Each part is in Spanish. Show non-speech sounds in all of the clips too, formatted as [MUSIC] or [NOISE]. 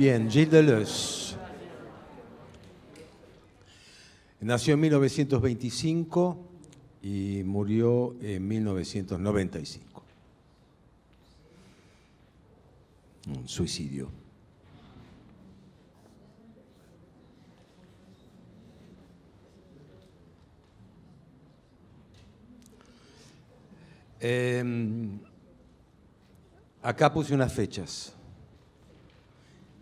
Bien, Gilles Deleuze. Nació en 1925 y murió en 1995. Un suicidio. Eh, acá puse unas fechas.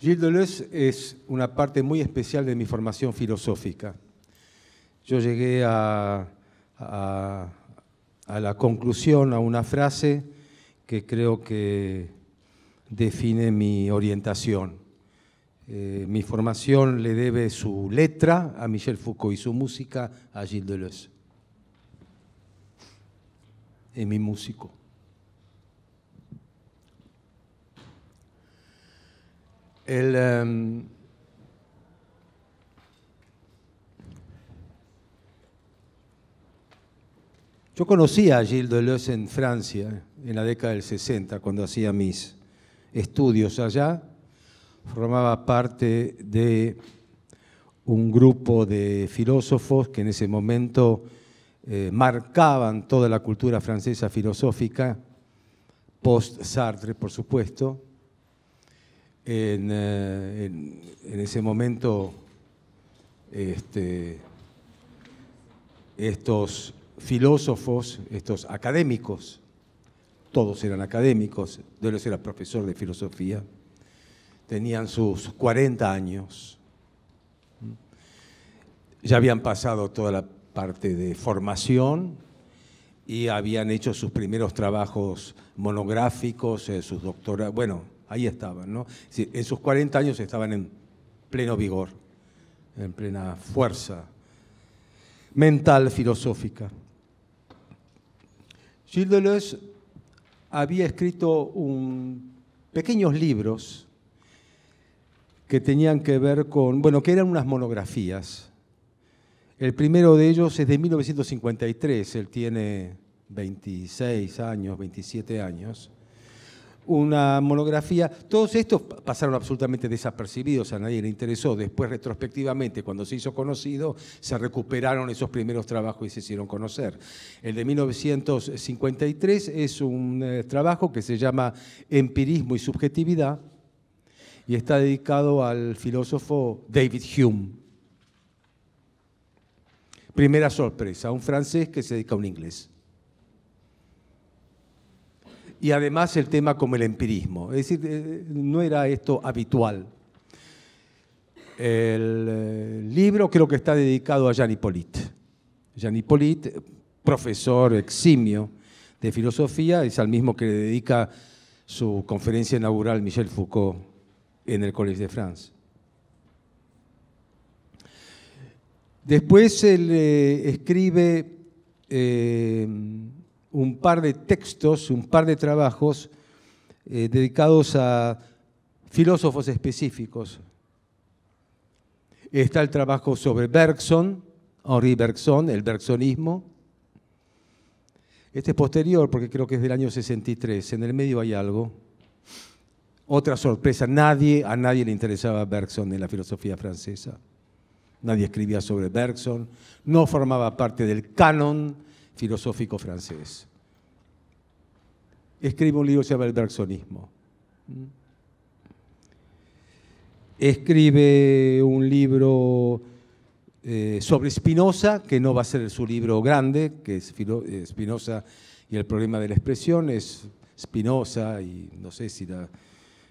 Gilles Deleuze es una parte muy especial de mi formación filosófica. Yo llegué a, a, la conclusión, a una frase que creo que define mi orientación. Eh, mi formación le debe su letra a Michel Foucault y su música a Gilles Deleuze. Es mi músico. Em, yo conocí a Gilles Deleuze en Francia, en la década del 60, cuando hacía mis estudios allá. Formaba parte de un grupo de filósofos que en ese momento eh, marcaban toda la cultura francesa filosófica, post-Sartre, por supuesto eh, en, ese momento este, estos filósofos, estos académicos, todos eran académicos, Deleuze era profesor de filosofía, tenían sus 40 años, ya habían pasado toda la parte de formación y habían hecho sus primeros trabajos monográficos, eh, sus doctorados, bueno, ahí estaban. ¿no? en sus 40 años estaban en pleno vigor, en plena fuerza mental, filosófica. Gilles Deleuze había escrito pequeños libros que tenían que ver con, bueno, que eran unas monografías. El primero de ellos es de 1953, él tiene 26 años, 27 años una monografía. Todos estos pasaron absolutamente desapercibidos, a nadie le interesó. Después, retrospectivamente, cuando se hizo conocido, se recuperaron esos primeros trabajos y se hicieron conocer. El de 1953 es un eh, trabajo que se llama Empirismo y Subjetividad y está dedicado al filósofo David Hume. Primera sorpresa, un francés que se dedica a un inglés y además el tema como el empirismo. Es decir, eh, no era esto habitual. El eh, libro creo que está dedicado a Jean Hippolyte. Jean Hippolyte, profesor eximio de filosofía, es al mismo que le dedica su conferencia inaugural Michel Foucault en el Collège de France. Después él eh, escribe un par de textos, un par de trabajos eh, dedicados a filósofos específicos. Está el trabajo sobre Bergson, Henri Bergson, el bergsonismo. Este es posterior porque creo que es del año 63, en el medio hay algo. Otra sorpresa, nadie, a nadie le interesaba Bergson en la filosofía francesa. Nadie escribía sobre Bergson, no formaba parte del canon filosófico francés. Escribe un libro que se llama El Bergsonismo. Escribe un libro eh, sobre Spinoza, que no va a ser su libro grande, que es eh, Spinoza y el problema de la expresión, es Spinoza y no sé si la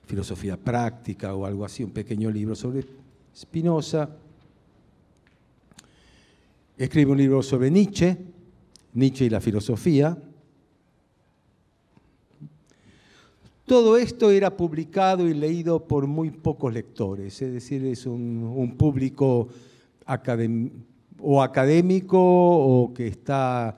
filosofía práctica o algo así, un pequeño libro sobre Spinoza. Escribe un libro sobre Nietzsche, Nietzsche y la filosofía. Todo esto era publicado y leído por muy pocos lectores, es decir, es un, público o académico o que está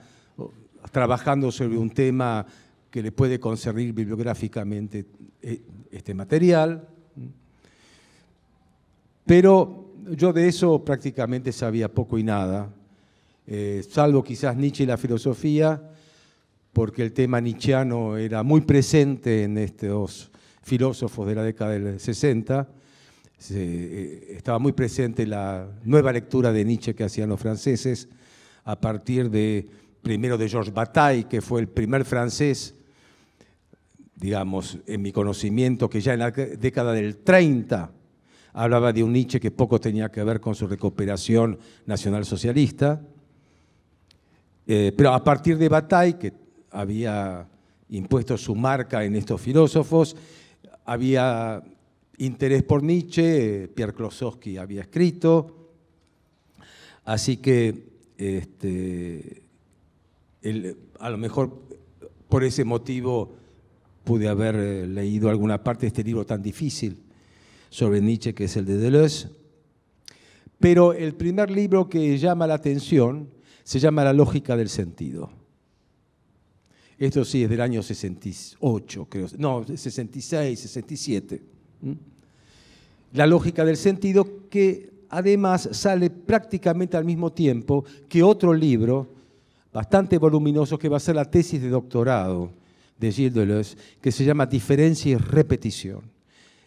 trabajando sobre un tema que le puede concernir bibliográficamente eh, este material. Pero yo de eso prácticamente sabía poco y nada. Eh, salvo quizás Nietzsche y la filosofía, porque el tema nietzscheano era muy presente en estos filósofos de la década del 60. Eh, estaba muy presente la nueva lectura de Nietzsche que hacían los franceses a partir de primero de Georges Bataille, que fue el primer francés, digamos, en mi conocimiento, que ya en la década del 30 hablaba de un Nietzsche que poco tenía que ver con su recuperación nacionalsocialista. Eh, pero a partir de Bataille, que había impuesto su marca en estos filósofos, había interés por Nietzsche, eh, Pierre Klosowski había escrito, así que este, a lo mejor por ese motivo pude haber eh, leído alguna parte de este libro tan difícil sobre Nietzsche que es el de Deleuze. Pero el primer libro que llama la atención se llama La lógica del sentido. Esto sí es del año 68, creo. No, 66, 67. ¿Mm? La lógica del sentido que además sale prácticamente al mismo tiempo que otro libro bastante voluminoso que va a ser la tesis de doctorado de Gilles Deleuze, que se llama Diferencia y Repetición.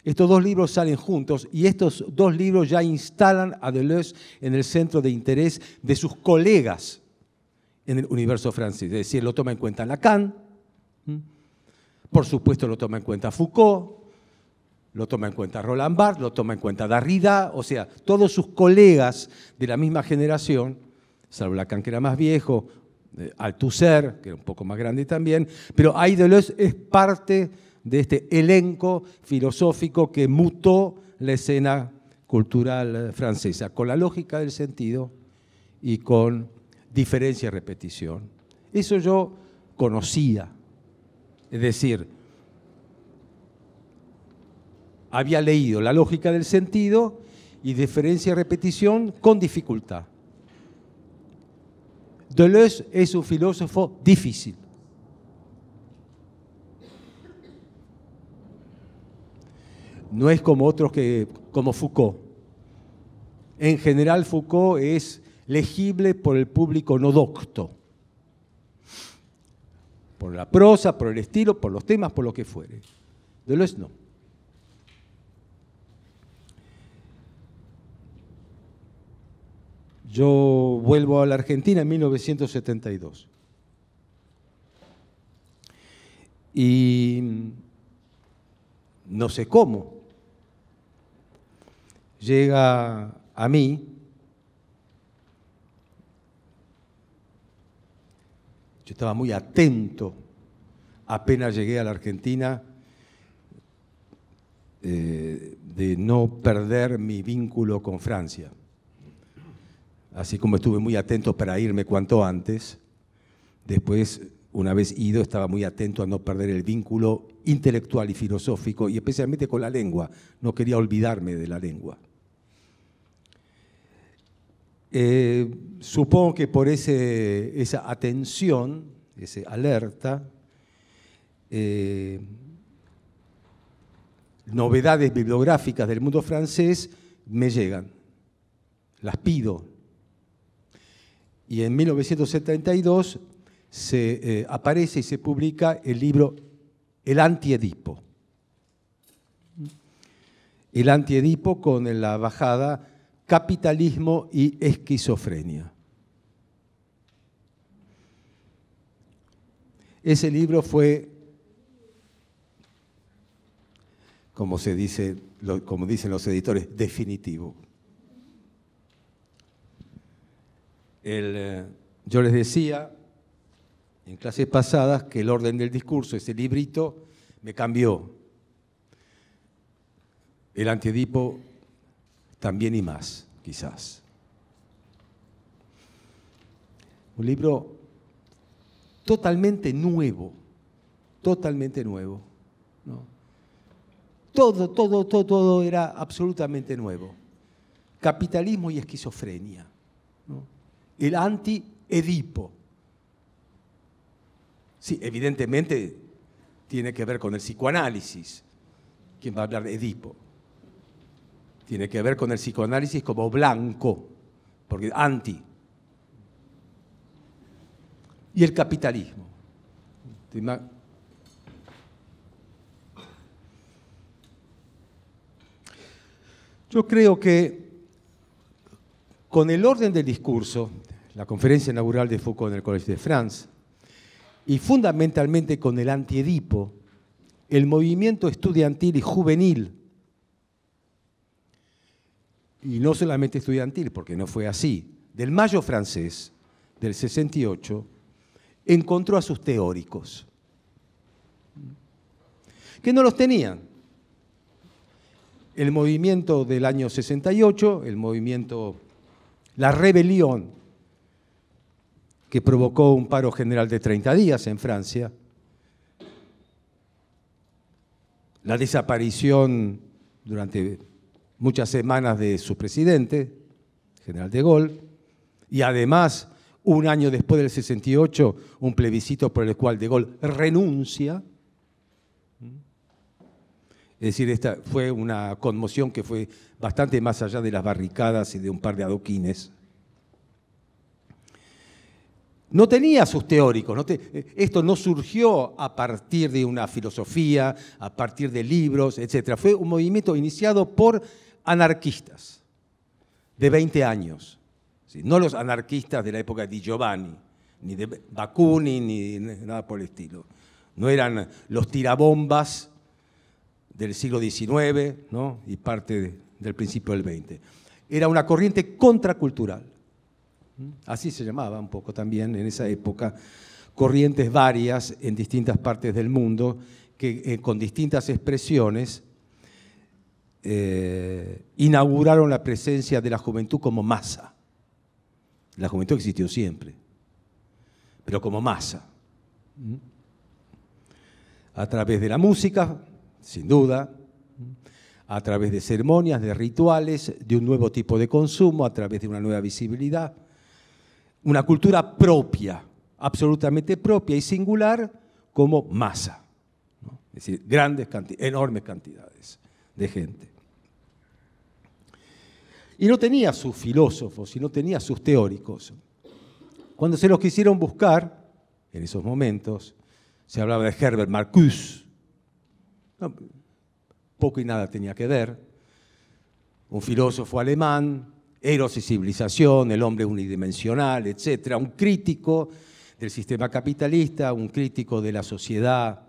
Estos dos libros salen juntos y estos dos libros ya instalan a Deleuze en el centro de interés de sus colegas en el universo francés. Es decir, lo toma en cuenta Lacan, por supuesto lo toma en cuenta Foucault, lo toma en cuenta Roland Barthes, lo toma en cuenta Darrida, o sea, todos sus colegas de la misma generación, salvo Lacan que era más viejo, eh, Althusser, que era un poco más grande también, pero ahí Deleuze es parte de este elenco filosófico que mutó la escena cultural eh, francesa, con la lógica del sentido y con diferencia y repetición. Eso yo conocía, es decir, había leído la lógica del sentido y diferencia y repetición con dificultad. Deleuze es un filósofo difícil. no es como otros que, como Foucault. En general, Foucault es legible por el público no docto, por la prosa, por el estilo, por los temas, por lo que fuere. De es no. Yo vuelvo a la Argentina en 1972. Y no sé cómo, llega a mí, yo estaba muy atento, apenas llegué a la Argentina, eh, de no perder mi vínculo con Francia. Así como estuve muy atento para irme cuanto antes, después, una vez ido, estaba muy atento a no perder el vínculo intelectual y filosófico, y especialmente con la lengua. No quería olvidarme de la lengua. Eh, supongo que por esa atención, ese alerta, eh, novedades bibliográficas del mundo francés me llegan, las pido. Y en 1972 se eh, aparece y se publica el libro El antiedipo. El antiedipo con la bajada capitalismo y esquizofrenia. Ese libro fue, como, se dice, como dicen los editores, definitivo. Eh, yo les decía en clases pasadas que el orden del discurso, ese librito, me cambió. El antiedipo también y más, quizás. Un libro totalmente nuevo, totalmente nuevo. Todo, todo, todo, todo era absolutamente nuevo. Capitalismo y esquizofrenia. El anti-Edipo. Sí, evidentemente tiene que ver con el psicoanálisis. ¿Quién va a hablar de Edipo? Tiene que ver con el psicoanálisis como blanco, porque anti. Y el capitalismo. Yo creo que con el orden del discurso, la conferencia inaugural de Foucault en el Colegio de France, y fundamentalmente con el antiedipo, el movimiento estudiantil y juvenil y no solamente estudiantil, porque no fue así, del Mayo francés del 68, encontró a sus teóricos, que no los tenían. El movimiento del año 68, el movimiento, la rebelión que provocó un paro general de 30 días en Francia, la desaparición durante muchas semanas de su presidente, general de Gaulle, y además, un año después del 68, un plebiscito por el cual de Gaulle renuncia. Es decir, esta fue una conmoción que fue bastante más allá de las barricadas y de un par de adoquines no tenía sus teóricos. Eh, esto no surgió a partir de una filosofía, a partir de libros, etc. Fue un movimiento iniciado por anarquistas de 20 años. No los anarquistas de la época de Giovanni, ni de Bakunin, ni nada por el estilo. No eran los tirabombas del siglo XIX y parte del principio del XX. Era una corriente contracultural Así se llamaba un poco también en esa época, corrientes varias en distintas partes del mundo, que eh, con distintas expresiones eh, inauguraron la presencia de la juventud como masa. La juventud existió siempre, pero como masa. A través de la música, sin duda, a través de ceremonias, de rituales, de un nuevo tipo de consumo, a través de una nueva visibilidad una cultura propia, absolutamente propia y singular como masa. Es decir, grandes cantidades, enormes cantidades de gente. Y no tenía sus filósofos y no tenía sus teóricos. Cuando se los quisieron buscar, en esos momentos, se hablaba de Herbert Marcuse. poco y nada tenía que ver. Un filósofo alemán Eros y civilización, el hombre unidimensional, etc. Un crítico del sistema capitalista, un crítico de la sociedad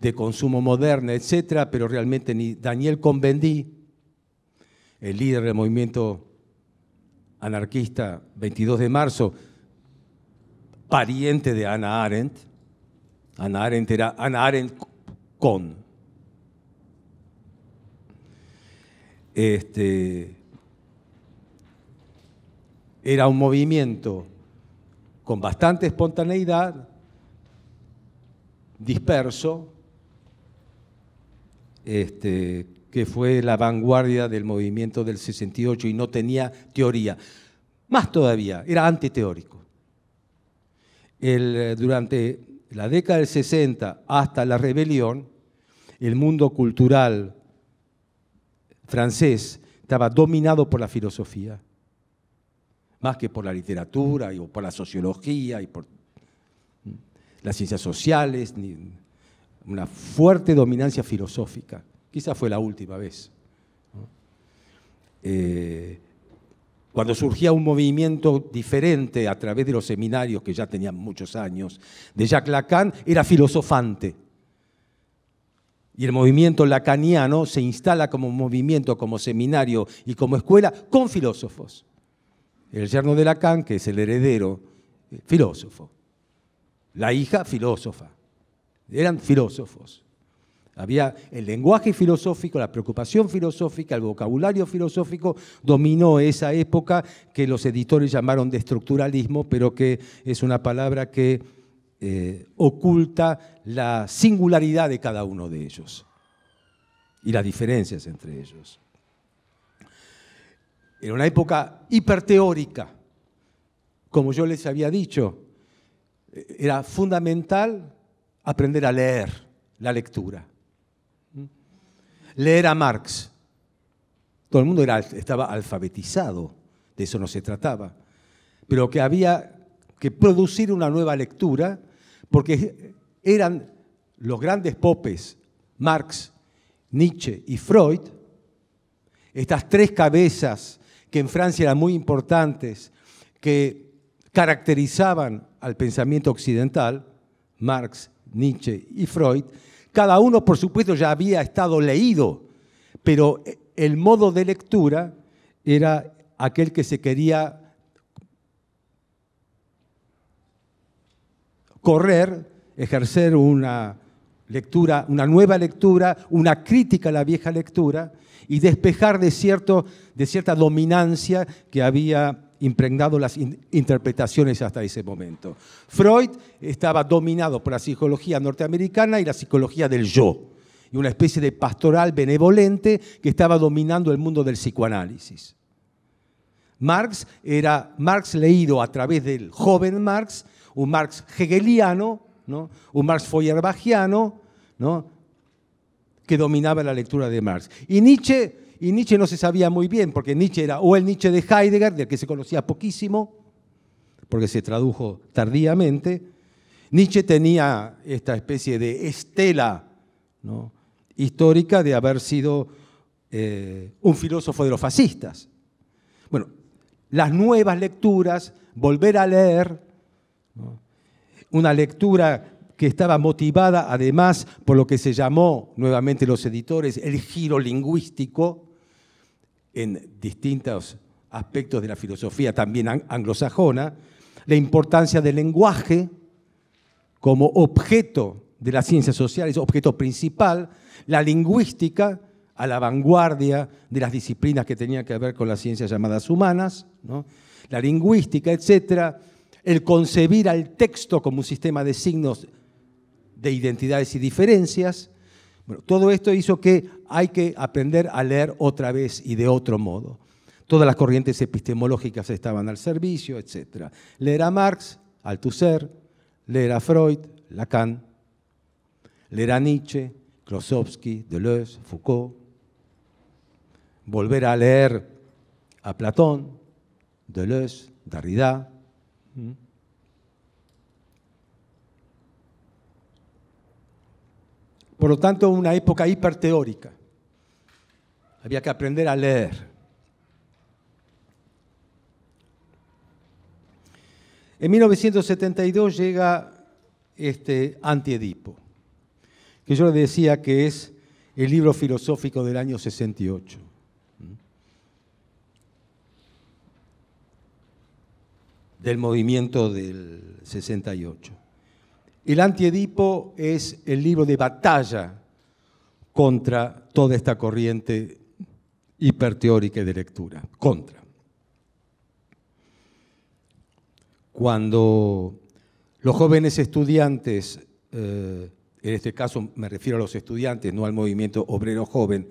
de consumo moderna, etc. Pero realmente ni Daniel Convendí, el líder del movimiento anarquista 22 de marzo, pariente de Ana Arendt, Ana Arendt era Ana Arendt con. Este, era un movimiento con bastante espontaneidad, disperso, este, que fue la vanguardia del movimiento del 68 y no tenía teoría. Más todavía, era antiteórico. Eh, durante la década del 60 hasta la rebelión, el mundo cultural francés estaba dominado por la filosofía más que por la literatura o por la sociología y por mm, las ciencias sociales, una fuerte dominancia filosófica. Quizás fue la última vez. Eh, cuando surgía un movimiento diferente a través de los seminarios que ya tenían muchos años, de Jacques Lacan, era filosofante. Y el movimiento lacaniano se instala como movimiento, como seminario y como escuela con filósofos el yerno de Lacan, que es el heredero, eh, filósofo. La hija, filósofa. Eran filósofos. Había el lenguaje filosófico, la preocupación filosófica, el vocabulario filosófico dominó esa época que los editores llamaron de estructuralismo, pero que es una palabra que eh, oculta la singularidad de cada uno de ellos y las diferencias entre ellos. Era una época hiperteórica, como yo les había dicho. Era fundamental aprender a leer la lectura. Leer a Marx. Todo el mundo estaba alfabetizado, de eso no se trataba. Pero que había que producir una nueva lectura, porque eran los grandes popes, Marx, Nietzsche y Freud, estas tres cabezas que en Francia eran muy importantes, que caracterizaban al pensamiento occidental, Marx, Nietzsche y Freud, cada uno por supuesto ya había estado leído, pero el modo de lectura era aquel que se quería correr, ejercer una lectura, una nueva lectura, una crítica a la vieja lectura y despejar de, cierto, de cierta dominancia que había impregnado las interpretaciones hasta ese momento. Freud estaba dominado por la psicología norteamericana y la psicología del yo, y una especie de pastoral benevolente que estaba dominando el mundo del psicoanálisis. Marx era Marx leído a través del joven Marx, un Marx hegeliano, ¿no? un Marx feuerbachiano ¿no? que dominaba la lectura de Marx. Y Nietzsche, y Nietzsche no se sabía muy bien, porque Nietzsche era o el Nietzsche de Heidegger, del que se conocía poquísimo, porque se tradujo tardíamente. Nietzsche tenía esta especie de estela histórica de haber sido eh, un filósofo de los fascistas. Bueno, las nuevas lecturas, volver a leer, una lectura que estaba motivada además por lo que se llamó nuevamente los editores el giro lingüístico en distintos aspectos de la filosofía también anglosajona, la importancia del lenguaje como objeto de las ciencias sociales, objeto principal, la lingüística a la vanguardia de las disciplinas que tenían que ver con las ciencias llamadas humanas, la lingüística, etcétera, el concebir al texto como un sistema de signos de identidades y diferencias. todo esto hizo que hay que aprender a leer otra vez y de otro modo. Todas las corrientes epistemológicas estaban al servicio, etc. Leer a Marx, Althusser, leer a Freud, Lacan, leer a Nietzsche, Klosowski, Deleuze, Foucault, volver a leer a Platón, Deleuze, Derrida, por lo tanto, una época hiperteórica. Había que aprender a leer. En 1972 llega este Antiedipo, que yo le decía que es el libro filosófico del año 68. del movimiento del 68. El antiedipo es el libro de batalla contra toda esta corriente hiperteórica de lectura, contra. Cuando los jóvenes estudiantes, eh, en este caso me refiero a los estudiantes, no al movimiento obrero joven,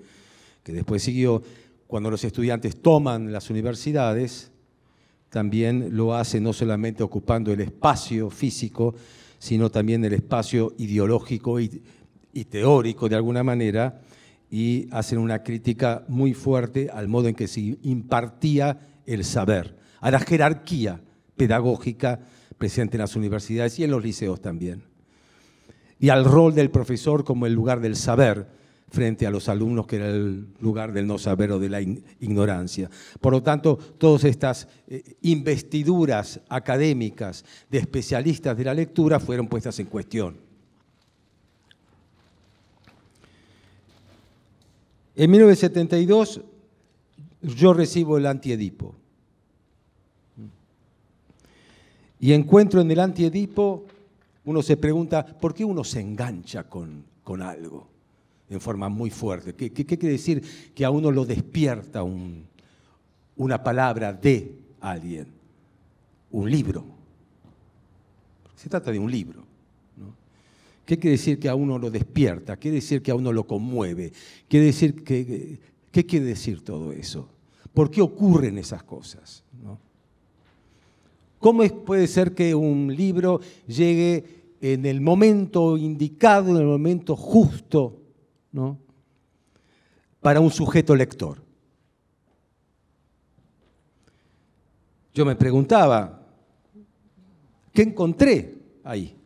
que después siguió, cuando los estudiantes toman las universidades, también lo hace no solamente ocupando el espacio físico, sino también el espacio ideológico y, y teórico de alguna manera, y hacen una crítica muy fuerte al modo en que se impartía el saber, a la jerarquía pedagógica presente en las universidades y en los liceos también, y al rol del profesor como el lugar del saber, frente a los alumnos, que era el lugar del no saber o de la ignorancia. Por lo tanto, todas estas eh, investiduras académicas de especialistas de la lectura fueron puestas en cuestión. En 1972 yo recibo el antiedipo. Y encuentro en el antiedipo, uno se pregunta, ¿por qué uno se engancha con, con algo? en forma muy fuerte. ¿Qué, quiere decir que a uno lo despierta una palabra de alguien? Un libro. Se trata de un libro. ¿Qué quiere decir que a uno lo despierta? ¿Qué quiere decir que a uno lo conmueve? ¿Qué quiere decir todo eso? ¿Por qué ocurren esas cosas? ¿Cómo puede ser que un libro llegue en el momento indicado, en el momento justo, ¿no? para un sujeto lector. Yo me preguntaba, ¿qué encontré ahí?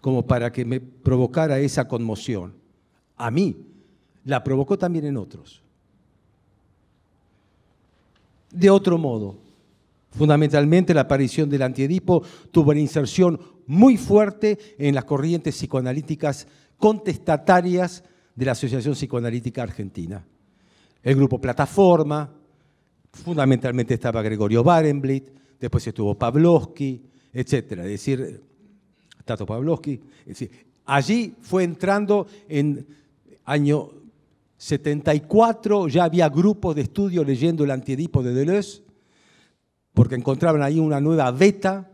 Como para que me provocara esa conmoción. A mí, la provocó también en otros. De otro modo, fundamentalmente la aparición del antiedipo tuvo una inserción muy fuerte en las corrientes psicoanalíticas contestatarias de la Asociación Psicoanalítica Argentina. El grupo Plataforma, fundamentalmente estaba Gregorio Barenblit, después estuvo Pavlovsky, etc. Es decir, Tato Pavlovsky. allí fue entrando en año 74, ya había grupos de estudio leyendo el antiedipo de Deleuze, porque encontraban ahí una nueva beta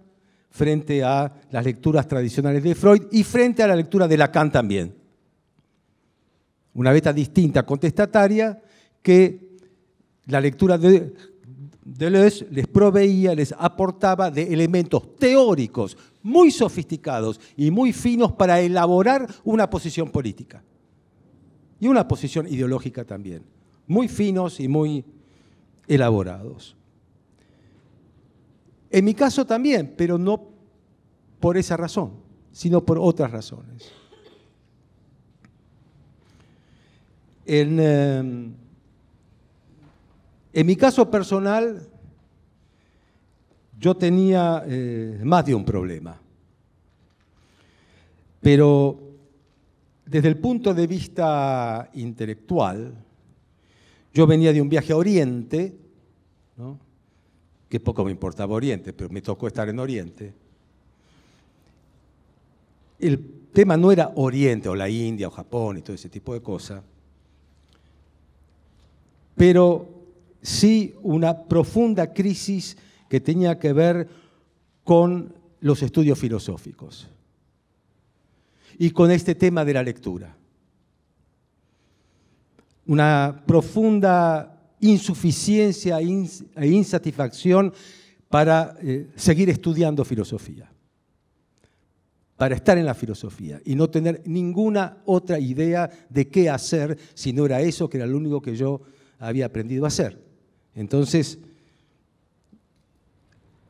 frente a las lecturas tradicionales de Freud y frente a la lectura de Lacan también una beta distinta, contestataria, que la lectura de Deleuze les proveía, les aportaba de elementos teóricos muy sofisticados y muy finos para elaborar una posición política y una posición ideológica también, muy finos y muy elaborados. En mi caso también, pero no por esa razón, sino por otras razones. Eh, en, mi caso personal, yo tenía eh, más de un problema. Pero desde el punto de vista intelectual, yo venía de un viaje a Oriente, que poco me importaba Oriente, pero me tocó estar en Oriente. El tema no era Oriente o la India o Japón y todo ese tipo de cosas pero sí una profunda crisis que tenía que ver con los estudios filosóficos y con este tema de la lectura. Una profunda insuficiencia e, e insatisfacción para eh, seguir estudiando filosofía, para estar en la filosofía y no tener ninguna otra idea de qué hacer si no era eso, que era lo único que yo había aprendido a hacer. Entonces,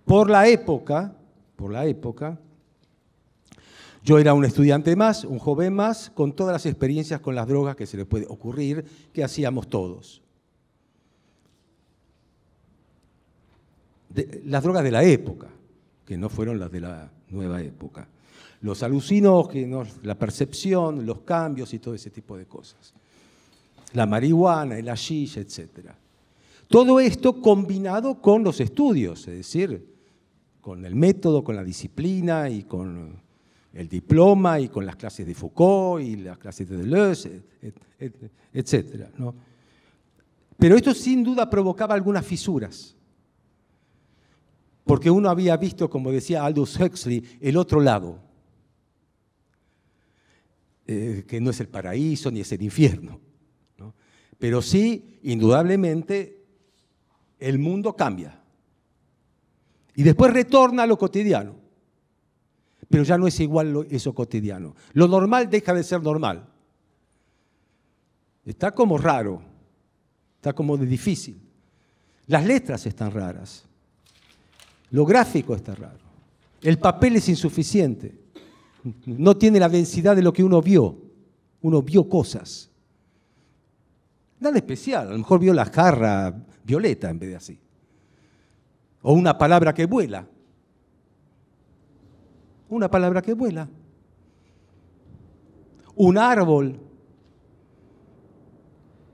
por la época, por la época, yo era un estudiante más, un joven más, con todas las experiencias con las drogas que se le puede ocurrir, que hacíamos todos. las drogas de la época, que no fueron las de la nueva época. Los alucinógenos, la percepción, los cambios y todo ese tipo de cosas la marihuana, el hashish, etc. Todo esto combinado con los estudios, es decir, con el método, con la disciplina y con el diploma y con las clases de Foucault y las clases de Deleuze, etc. Pero esto sin duda provocaba algunas fisuras, porque uno había visto, como decía Aldous Huxley, el otro lado, eh, que no es el paraíso ni es el infierno, pero sí, indudablemente, el mundo cambia. Y después retorna a lo cotidiano. Pero ya no es igual eso cotidiano. Lo normal deja de ser normal. Está como raro, está como de difícil. Las letras están raras. Lo gráfico está raro. El papel es insuficiente. No tiene la densidad de lo que uno vio. Uno vio cosas. Nada especial, a lo mejor vio la jarra violeta en vez de así. O una palabra que vuela. Una palabra que vuela. Un árbol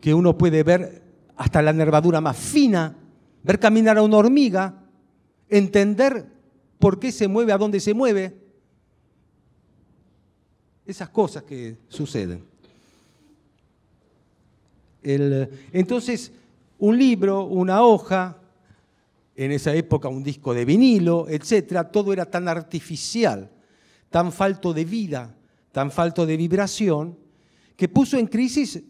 que uno puede ver hasta la nervadura más fina, ver caminar a una hormiga, entender por qué se mueve, a dónde se mueve. Esas cosas que suceden. Eh, entonces, un libro, una hoja, en esa época un disco de vinilo, etcétera, todo era tan artificial, tan falto de vida, tan falto de vibración, que puso en crisis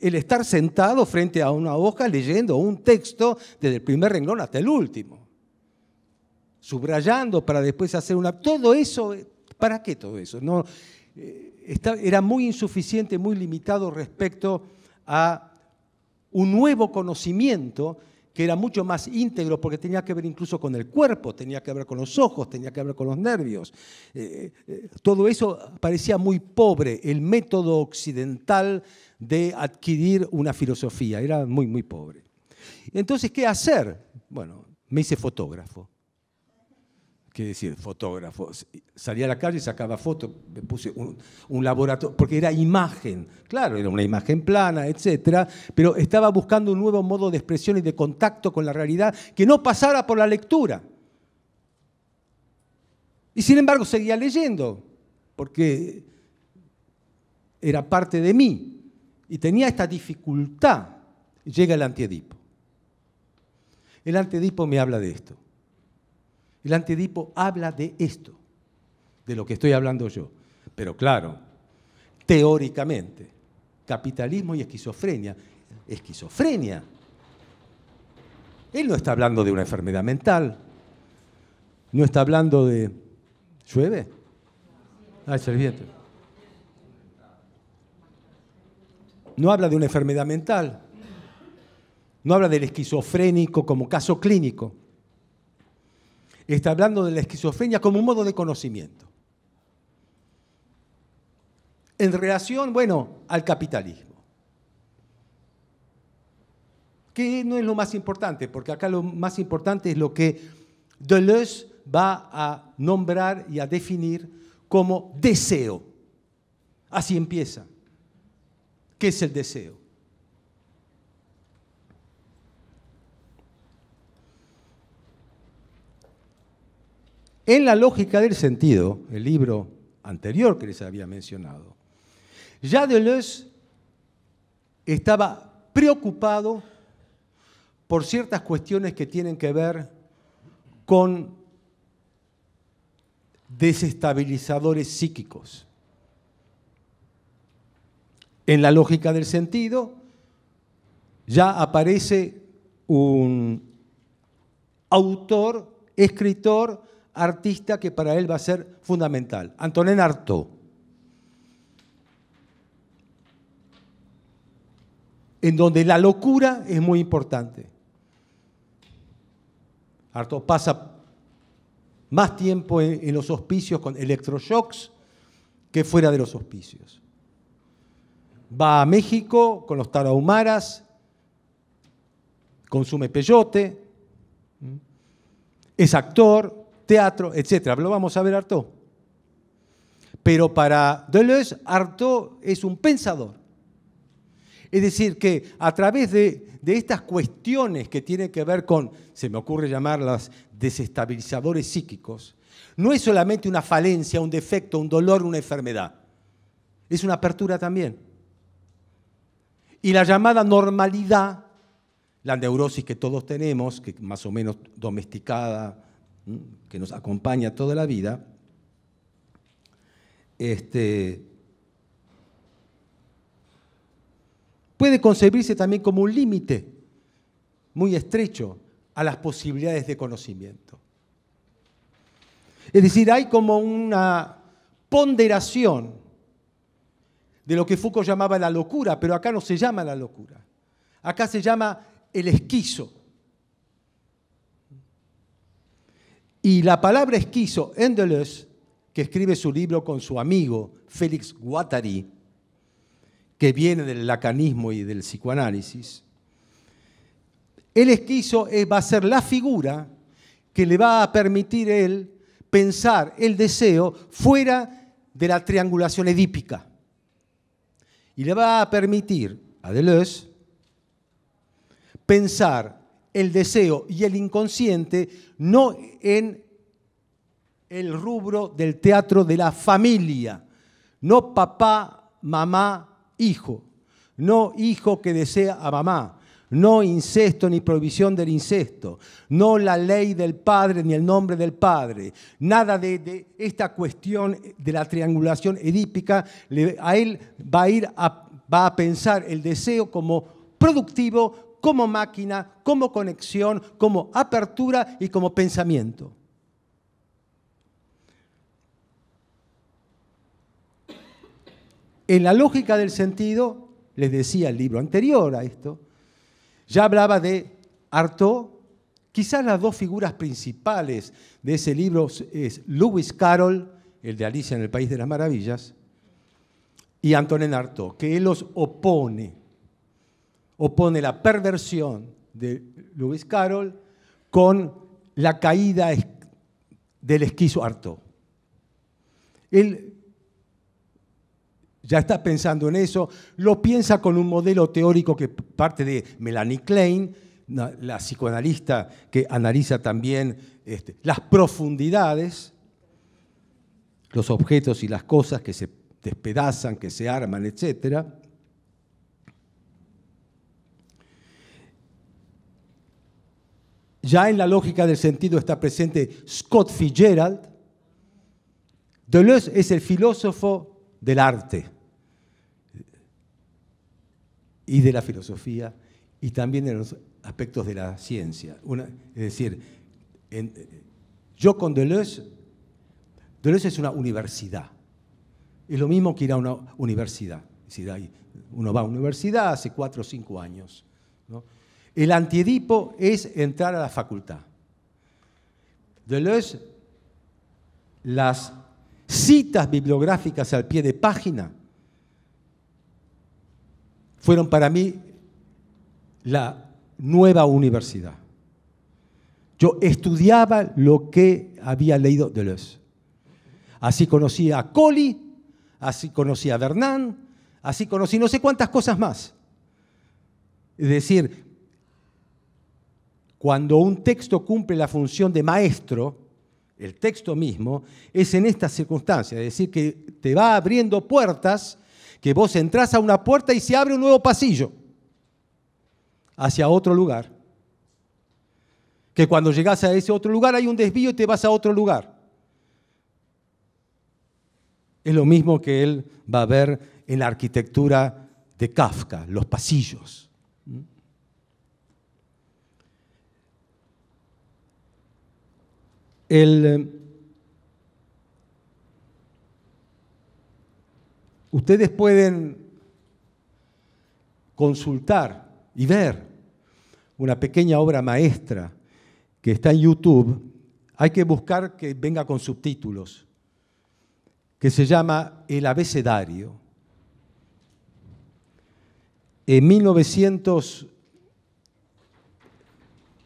el estar sentado frente a una hoja leyendo un texto desde el primer renglón hasta el último, subrayando para después hacer una... Todo eso, eh, ¿para qué todo eso? No, eh, era muy insuficiente, muy limitado respecto a un nuevo conocimiento que era mucho más íntegro porque tenía que ver incluso con el cuerpo, tenía que ver con los ojos, tenía que ver con los nervios. Eh, eh, todo eso parecía muy pobre, el método occidental de adquirir una filosofía, era muy, muy pobre. Entonces, ¿qué hacer? Bueno, me hice fotógrafo qué decir fotógrafo. Salía a la calle, sacaba fotos, me puse un, laboratorio, porque era imagen, claro, era una imagen plana, etcétera, pero estaba buscando un nuevo modo de expresión y de contacto con la realidad que no pasara por la lectura. Y sin embargo seguía leyendo, porque era parte de mí y tenía esta dificultad. Llega el antiedipo. El antiedipo me habla de esto. El antedipo habla de esto, de lo que estoy hablando yo. Pero claro, teóricamente, capitalismo y esquizofrenia. Esquizofrenia. Él no está hablando de una enfermedad mental. No está hablando de... ¿Llueve? Ah, es el No habla de una enfermedad mental. No habla del esquizofrénico como caso clínico está hablando de la esquizofrenia como un modo de conocimiento. En relación, bueno, al capitalismo. Que no es lo más importante, porque acá lo más importante es lo que Deleuze va a nombrar y a definir como deseo. Así empieza. ¿Qué es el deseo? En la lógica del sentido, el libro anterior que les había mencionado, ya Deleuze estaba preocupado por ciertas cuestiones que tienen que ver con desestabilizadores psíquicos. En la lógica del sentido, ya aparece un autor, escritor, artista que para él va a ser fundamental, Antonin Artaud. En donde la locura es muy importante. Artaud pasa más tiempo en, los hospicios con electroshocks que fuera de los hospicios. Va a México con los tarahumaras, consume peyote, es actor, teatro, etc. Lo vamos a ver Artaud. Pero para Deleuze, Artaud es un pensador. Es decir, que a través de, de, estas cuestiones que tienen que ver con, se me ocurre llamarlas desestabilizadores psíquicos, no es solamente una falencia, un defecto, un dolor, una enfermedad. Es una apertura también. Y la llamada normalidad, la neurosis que todos tenemos, que más o menos domesticada, que nos acompaña toda la vida, este, puede concebirse también como un límite muy estrecho a las posibilidades de conocimiento. Es decir, hay como una ponderación de lo que Foucault llamaba la locura, pero acá no se llama la locura, acá se llama el esquizo Y la palabra esquizo en Deleuze, que escribe su libro con su amigo Félix Guattari, que viene del lacanismo y del psicoanálisis, el esquizo va a ser la figura que le va a permitir él pensar el deseo fuera de la triangulación edípica. Y le va a permitir a Deleuze pensar el deseo y el inconsciente no en el rubro del teatro de la familia, no papá, mamá, hijo, no hijo que desea a mamá, no incesto ni prohibición del incesto, no la ley del padre ni el nombre del padre, nada de, esta cuestión de la triangulación edípica, a él va a ir va a pensar el deseo como productivo, como máquina, como conexión, como apertura y como pensamiento. En la lógica del sentido, les decía el libro anterior a esto, ya hablaba de Artaud, quizás las dos figuras principales de ese libro es Lewis Carroll, el de Alicia en el País de las Maravillas, y Antonin Artaud, que él los opone opone la perversión de Lewis Carroll con la caída del esquizo harto. Él ya está pensando en eso, lo piensa con un modelo teórico que parte de Melanie Klein, la psicoanalista que analiza también este, las profundidades, los objetos y las cosas que se despedazan, que se arman, etc. ya en la lógica del sentido está presente Scott Fitzgerald. Deleuze es el filósofo del arte y de la filosofía y también en los aspectos de la ciencia. es decir, yo con Deleuze, Deleuze es una universidad. Es lo mismo que ir a una universidad. uno va a una universidad hace cuatro o cinco años. ¿no? El antiedipo es entrar a la facultad. Deleuze, las citas bibliográficas al pie de página fueron para mí la nueva universidad. Yo estudiaba lo que había leído Deleuze. Así conocí a Coli, así conocí a bernán así conocí no sé cuántas cosas más. Es decir, cuando un texto cumple la función de maestro, el texto mismo, es en esta circunstancia, es decir, que te va abriendo puertas, que vos entras a una puerta y se abre un nuevo pasillo hacia otro lugar. Que cuando llegas a ese otro lugar hay un desvío y te vas a otro lugar. Es lo mismo que él va a ver en la arquitectura de Kafka, los pasillos. Eh, ustedes pueden consultar y ver una pequeña obra maestra que está en YouTube, hay que buscar que venga con subtítulos, que se llama El abecedario. En 1900,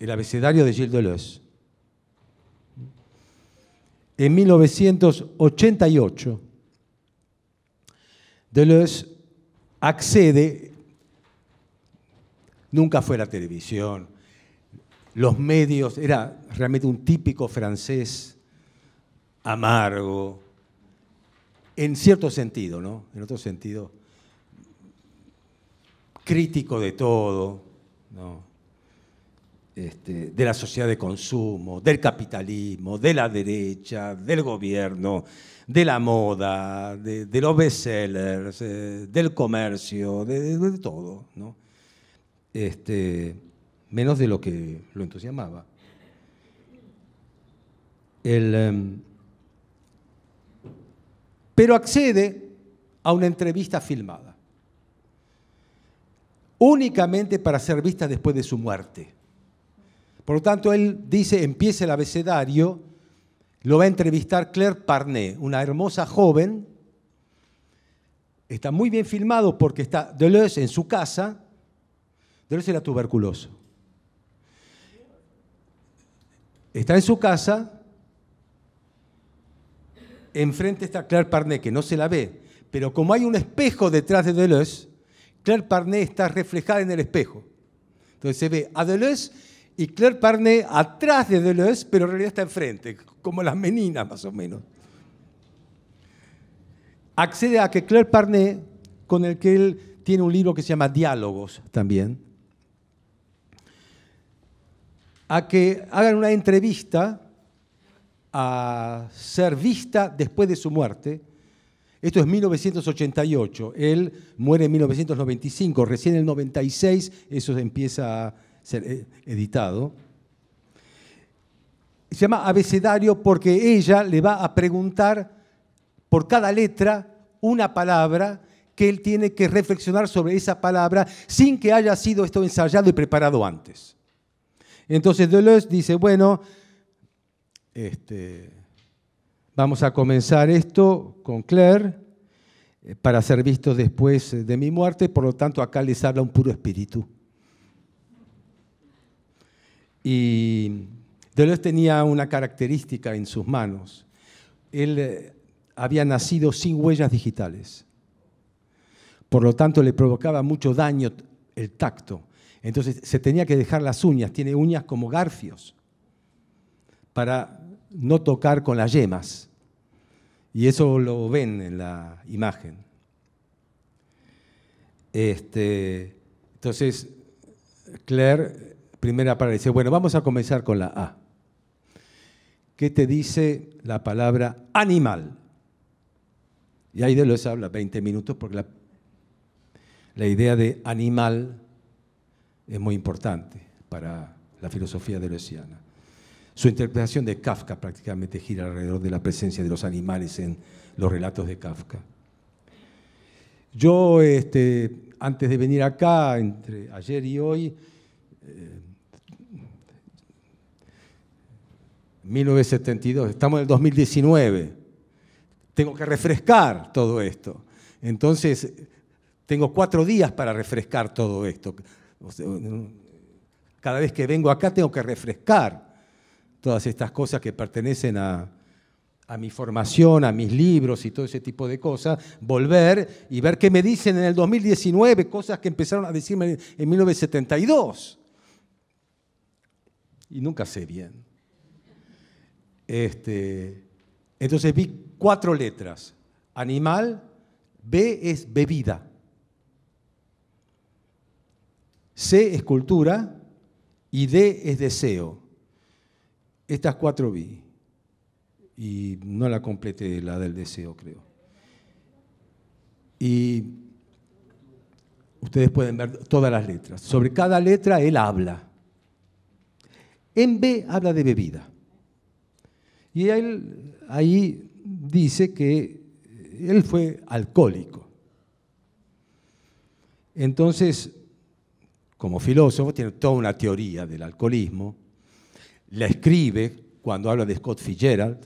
el abecedario de Gilles Deleuze en 1988, Deleuze accede, nunca fue la televisión, los medios, era realmente un típico francés amargo, en cierto sentido, ¿no? En otro sentido, crítico de todo, ¿no? Este, de la sociedad de consumo, del capitalismo, de la derecha, del gobierno, de la moda, de, los bestsellers, eh, del comercio, de, todo, este, menos de lo que lo entusiasmaba. Em, pero accede a una entrevista filmada, únicamente para ser vista después de su muerte. Por lo tanto, él dice, empieza el abecedario, lo va a entrevistar Claire Parnet, una hermosa joven. Está muy bien filmado porque está Deleuze en su casa. Deleuze era tuberculoso. Está en su casa. Enfrente está Claire Parnet, que no se la ve. Pero como hay un espejo detrás de Deleuze, Claire Parnet está reflejada en el espejo. Entonces se ve a Deleuze y Claire Parné, atrás de Deleuze, pero en realidad está enfrente, como las meninas más o menos. Accede a que Claire Parné, con el que él tiene un libro que se llama Diálogos también, a que hagan una entrevista a ser vista después de su muerte. Esto es 1988, él muere en 1995, recién en el 96 eso empieza a ser eh, editado. Se llama abecedario porque ella le va a preguntar por cada letra una palabra que él tiene que reflexionar sobre esa palabra sin que haya sido esto ensayado y preparado antes. Entonces Deleuze dice, bueno, este, vamos a comenzar esto con Claire eh, para ser visto después eh, de mi muerte, por lo tanto acá les habla un puro espíritu. Y Deleuze tenía una característica en sus manos. Él eh, había nacido sin huellas digitales. Por lo tanto, le provocaba mucho daño el tacto. Entonces, se tenía que dejar las uñas. Tiene uñas como garfios para no tocar con las yemas. Y eso lo ven en la imagen. Este, entonces, Claire primera palabra. Dice, bueno, vamos a comenzar con la A. ¿Qué te dice la palabra animal? Y ahí de los habla 20 minutos porque la, la idea de animal es muy importante para la filosofía de Luciana. Su interpretación de Kafka prácticamente gira alrededor de la presencia de los animales en los relatos de Kafka. Yo, este, antes de venir acá, entre ayer y hoy, eh, 1972, estamos en el 2019. Tengo que refrescar todo esto. Entonces, tengo cuatro días para refrescar todo esto. cada vez que vengo acá tengo que refrescar todas estas cosas que pertenecen a, a mi formación, a mis libros y todo ese tipo de cosas, volver y ver qué me dicen en el 2019, cosas que empezaron a decirme en 1972. Y nunca sé bien. Este, entonces vi cuatro letras. Animal, B es bebida. C es cultura y D es deseo. Estas cuatro vi. Y no la completé, la del deseo, creo. Y ustedes pueden ver todas las letras. Sobre cada letra él habla. En B habla de bebida. Y él ahí dice que él fue alcohólico. Entonces, como filósofo, tiene toda una teoría del alcoholismo, la escribe cuando habla de Scott Fitzgerald,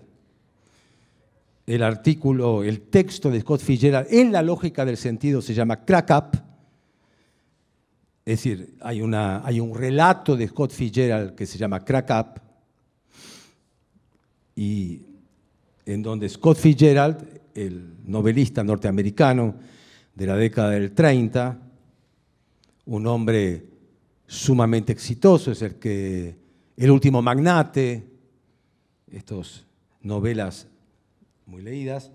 el artículo, el texto de Scott Fitzgerald en la lógica del sentido se llama Crack Up, es decir, hay, una, hay un relato de Scott Fitzgerald que se llama Crack Up, y en donde Scott Fitzgerald, el novelista norteamericano de la década del 30, un hombre sumamente exitoso, es el que El último magnate, estas novelas muy leídas.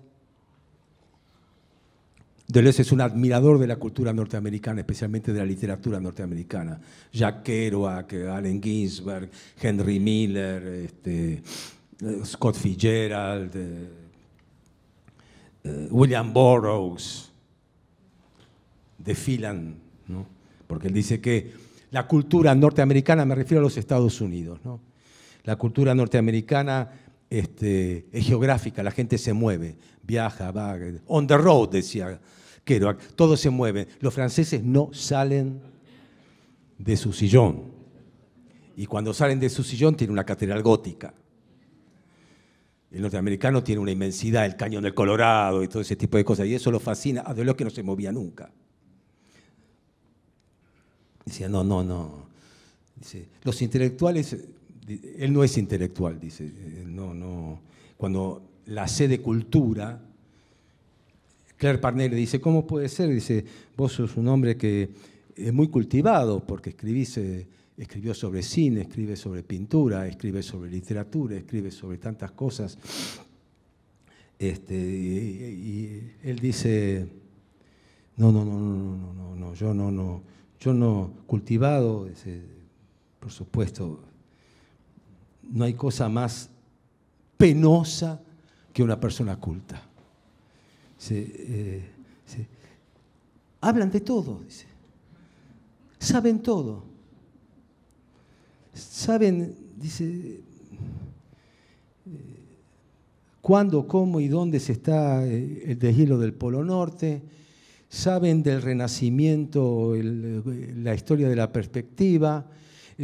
Deleuze es un admirador de la cultura norteamericana, especialmente de la literatura norteamericana. Jack Kerouac, Allen Ginsberg, Henry Miller, este, eh, Scott Fitzgerald, eh, eh, William Burroughs, de ¿no? porque él dice que la cultura norteamericana, me refiero a los Estados Unidos, ¿no? la cultura norteamericana este, es geográfica, la gente se mueve, viaja, va, on the road, decía Kerouac, todo se mueve. Los franceses no salen de su sillón. Y cuando salen de su sillón tiene una catedral gótica. El norteamericano tiene una inmensidad, el cañón del Colorado y todo ese tipo de cosas, y eso lo fascina a lo que no se movía nunca. Dice, no, no, no. Dice, los intelectuales, él no es intelectual, dice, eh, no, no. Cuando la sede de cultura, Claire Parnell le dice, ¿cómo puede ser? Dice, vos sos un hombre que es muy cultivado porque escribís eh, escribió sobre cine, escribe sobre pintura, escribe sobre literatura, escribe sobre tantas cosas. Este, y, él dice, no, no, no, no, no, no, no, yo no, no, yo no, cultivado, por supuesto, no hay cosa más penosa que una persona culta. se, eh, hablan de todo, dice. Saben todo saben, dice, eh, cuándo, cómo y dónde se está eh, el deshielo del Polo Norte, saben del Renacimiento, eh, la historia de la perspectiva,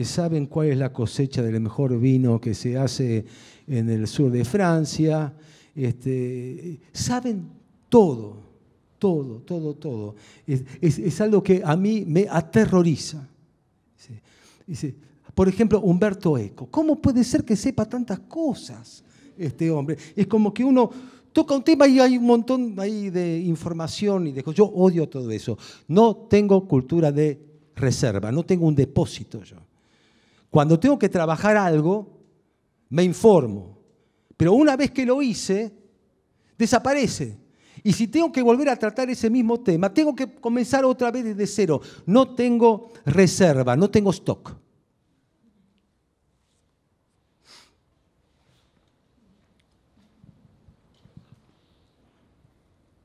saben cuál es la cosecha del mejor vino que se hace en el sur de Francia, este, saben todo, todo, todo, todo. Es, es, algo que a mí me aterroriza. Dice, por ejemplo, Humberto Eco. ¿Cómo puede ser que sepa tantas cosas este hombre? Es como que uno toca un tema y hay un montón ahí de información y de Yo odio todo eso. No tengo cultura de reserva, no tengo un depósito yo. Cuando tengo que trabajar algo, me informo. Pero una vez que lo hice, desaparece. Y si tengo que volver a tratar ese mismo tema, tengo que comenzar otra vez desde cero. No tengo reserva, no tengo stock.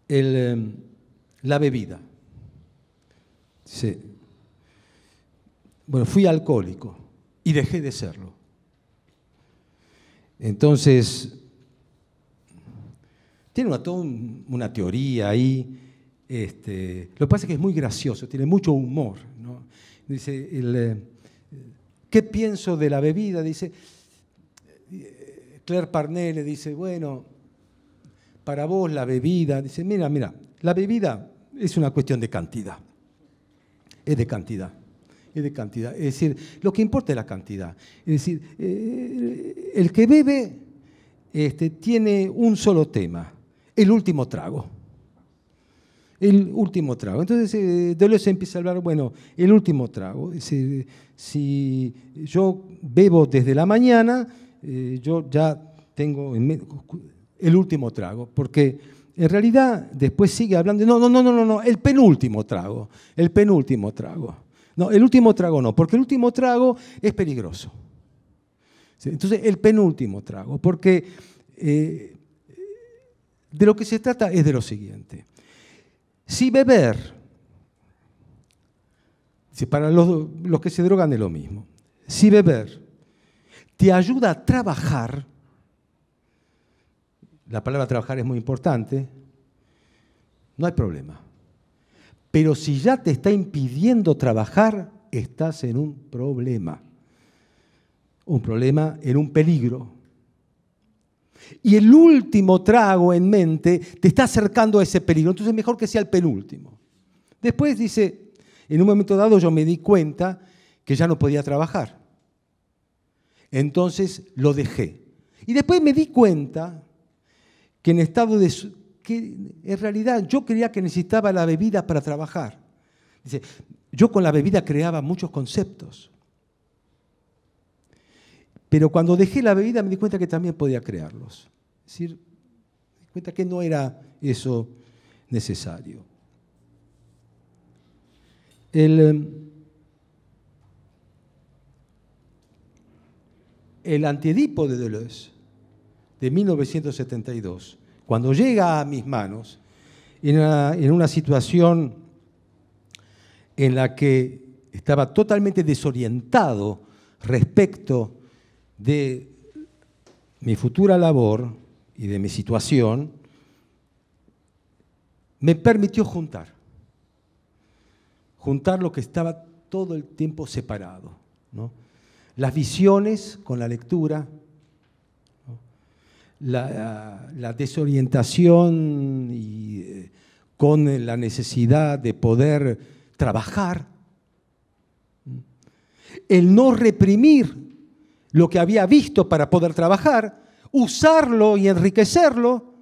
Em, la bebida. Dice, bueno, fui alcohólico y dejé de serlo. Entonces, tiene una, toda una teoría ahí. Este, lo que pasa es que es muy gracioso, tiene mucho humor. Dice, eh, ¿qué pienso de la bebida? Dice, eh, Claire Parnell le dice, bueno, para vos la bebida. Dice, mira, mira, la bebida es una cuestión de cantidad. Es de cantidad. Es de cantidad. Es decir, lo que importa es la cantidad. Es decir, eh, el que bebe este, tiene un solo tema, el último trago. El último trago. Entonces Dolores eh, Deleuze empieza a hablar, bueno, el último trago. si yo bebo desde la mañana, eh, yo ya tengo, el último trago, porque en realidad después sigue hablando, no, no, no, no, no, no, el penúltimo trago, el penúltimo trago. No, el último trago no, porque el último trago es peligroso. Entonces, el penúltimo trago, porque eh, de lo que se trata es de lo siguiente. Si beber, para los, los que se drogan es lo mismo, si beber te ayuda a trabajar, la palabra trabajar es muy importante, no hay problema. Pero si ya te está impidiendo trabajar, estás en un problema. Un problema en un peligro. Y el último trago en mente te está acercando a ese peligro. Entonces es mejor que sea el penúltimo. Después dice, en un momento dado yo me di cuenta que ya no podía trabajar. Entonces lo dejé. Y después me di cuenta que en estado de... que en realidad yo creía que necesitaba la bebida para trabajar. yo con la bebida creaba muchos conceptos. Pero cuando dejé la bebida me di cuenta que también podía crearlos. Es decir, me di cuenta que no era eso necesario. El, em, el antiedipo de Deleuze de 1972, cuando llega a mis manos, en una, situación en la que estaba totalmente desorientado respecto de mi futura labor y de mi situación, me permitió juntar, juntar lo que estaba todo el tiempo separado. Las visiones con la lectura, la, desorientación y, eh, con eh, la necesidad de poder trabajar, el no reprimir lo que había visto para poder trabajar, usarlo y enriquecerlo,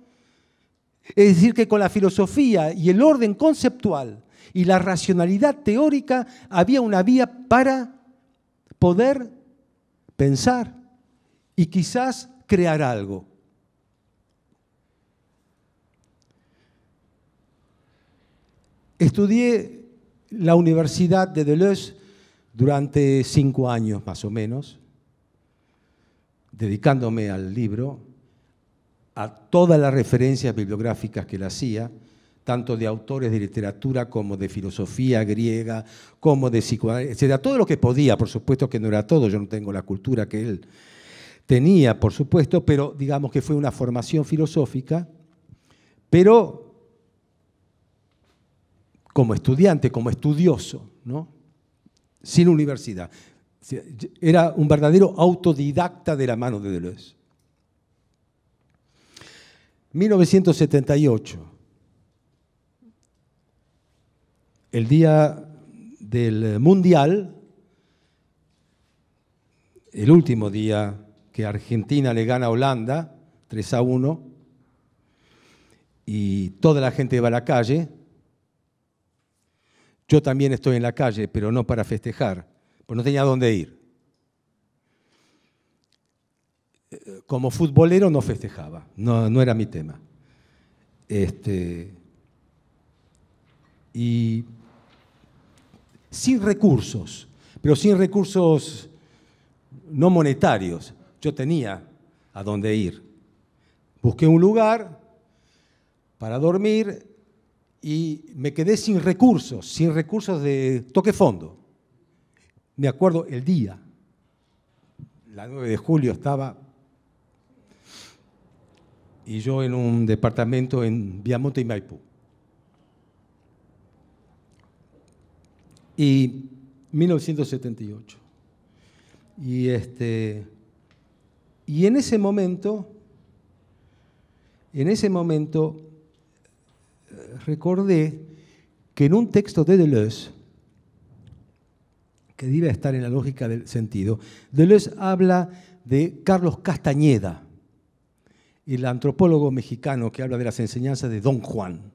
es decir, que con la filosofía y el orden conceptual y la racionalidad teórica había una vía para poder pensar y quizás crear algo. Estudié la Universidad de Deleuze durante cinco años más o menos, dedicándome al libro, a todas las referencias bibliográficas que él hacía, tanto de autores de literatura como de filosofía griega, como de psicoanálisis, etc. Todo lo que podía, por supuesto que no era todo, yo no tengo la cultura que él tenía, por supuesto, pero digamos que fue una formación filosófica, pero como estudiante, como estudioso, ¿no? sin universidad. Era un verdadero autodidacta de la mano de Deleuze. 1978, el día del Mundial, el último día que Argentina le gana a Holanda, 3 a 1, y toda la gente va a la calle, yo también estoy en la calle, pero no para festejar, porque no tenía dónde ir. Eh, como futbolero no festejaba, no, era mi tema. Este, y sin recursos, pero sin recursos no monetarios, yo tenía a dónde ir. Busqué un lugar para dormir y me quedé sin recursos, sin recursos de toque fondo. Me acuerdo el día, la 9 de julio estaba, y yo en un departamento en Viamonte y Maipú. Y 1978. Y, este, y en ese momento, en ese momento recordé que en un texto de Deleuze, que debe estar en la lógica del sentido, Deleuze habla de Carlos Castañeda, el antropólogo mexicano que habla de las enseñanzas de Don Juan.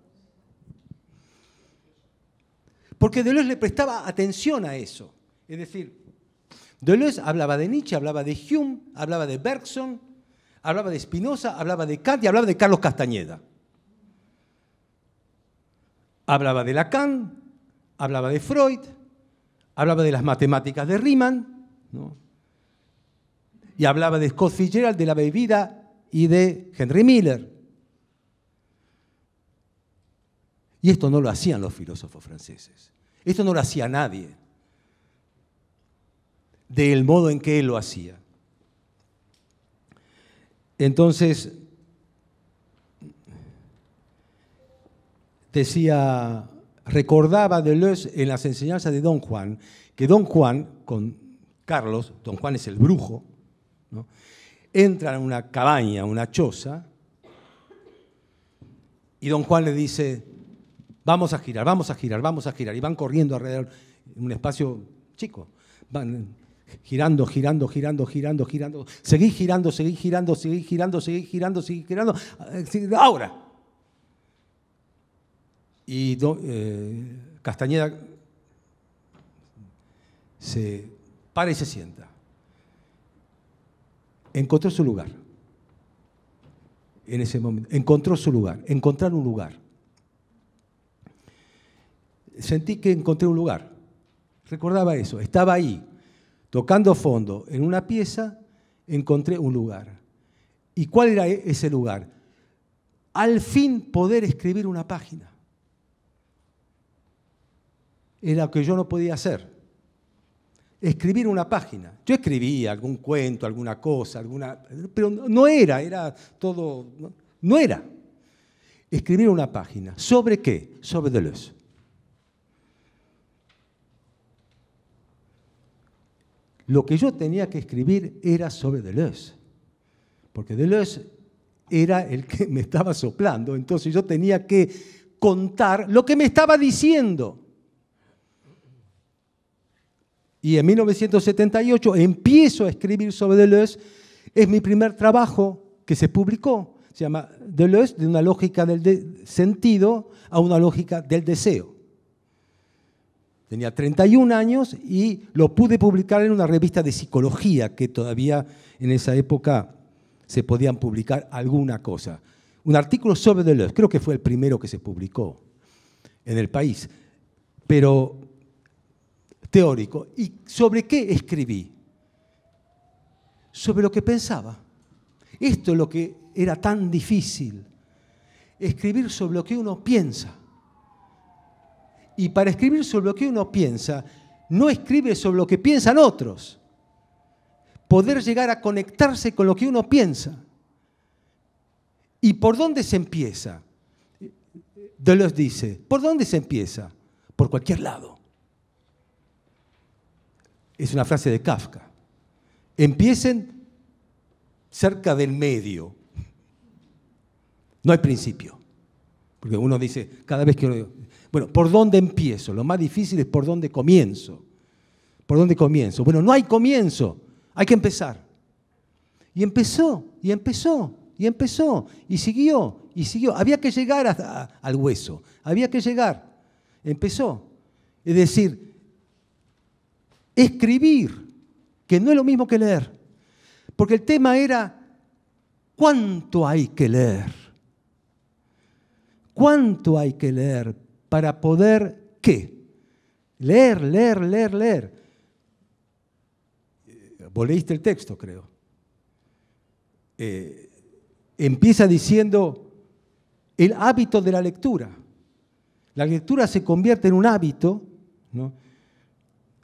Porque Deleuze le prestaba atención a eso. Es decir, Deleuze hablaba de Nietzsche, hablaba de Hume, hablaba de Bergson, hablaba de Spinoza, hablaba de Kant y hablaba de Carlos Castañeda hablaba de Lacan, hablaba de Freud, hablaba de las matemáticas de Riemann, y hablaba de Scott Fitzgerald, de la bebida y de Henry Miller. Y esto no lo hacían los filósofos franceses. Esto no lo hacía nadie. Del modo en que él lo hacía. Entonces, decía, recordaba Deleuze en las enseñanzas de Don Juan, que Don Juan, con Carlos, Don Juan es el brujo, entra entran a una cabaña, una choza, y Don Juan le dice, vamos a girar, vamos a girar, vamos a girar, y van corriendo alrededor, en un espacio chico, van girando, girando, girando, girando, girando, seguí girando, seguí girando, seguí girando, seguí girando, seguí girando, eh, ahora. Y eh, Castañeda se para y se sienta. Encontró su lugar. En ese momento. Encontró su lugar. Encontrar un lugar. Sentí que encontré un lugar. Recordaba eso. Estaba ahí, tocando fondo, en una pieza, encontré un lugar. ¿Y cuál era e-, ese lugar? Al fin poder escribir una página era que yo no podía hacer. Escribir una página. Yo escribía algún cuento, alguna cosa, alguna, pero no era, era todo, no, no era. Escribir una página. ¿Sobre qué? Sobre Deleuze. Lo que yo tenía que escribir era sobre Deleuze, porque Deleuze era el que [LAUGHS] me estaba soplando, entonces yo tenía que contar lo que me estaba diciendo. Y en 1978 empiezo a escribir sobre Deleuze. Es mi primer trabajo que se publicó. Se llama Deleuze, de una lógica del sentido a una lógica del deseo. Tenía 31 años y lo pude publicar en una revista de psicología que todavía en esa época se podían publicar alguna cosa. Un artículo sobre Deleuze, creo que fue el primero que se publicó en el país. Pero teórico. ¿Y sobre qué escribí? Sobre lo que pensaba. Esto es lo que era tan difícil, escribir sobre lo que uno piensa. Y para escribir sobre lo que uno piensa, no escribe sobre lo que piensan otros. Poder llegar a conectarse con lo que uno piensa. ¿Y por dónde se empieza? Deleuze dice, ¿por dónde se empieza? Por cualquier lado es una frase de Kafka. Empiecen cerca del medio. No hay principio. Porque uno dice, cada vez que uno... Bueno, ¿por dónde empiezo? Lo más difícil es por dónde comienzo. ¿Por dónde comienzo? Bueno, no hay comienzo, hay que empezar. Y empezó, y empezó, y empezó, y siguió, y siguió. Había que llegar al hueso, había que llegar. Empezó. Es decir, escribir, que no es lo mismo que leer. Porque el tema era, ¿cuánto hay que leer? ¿Cuánto hay que leer para poder qué? Leer, leer, leer, leer. Vos leíste el texto, creo. Eh, empieza diciendo el hábito de la lectura. La lectura se convierte en un hábito, ¿no?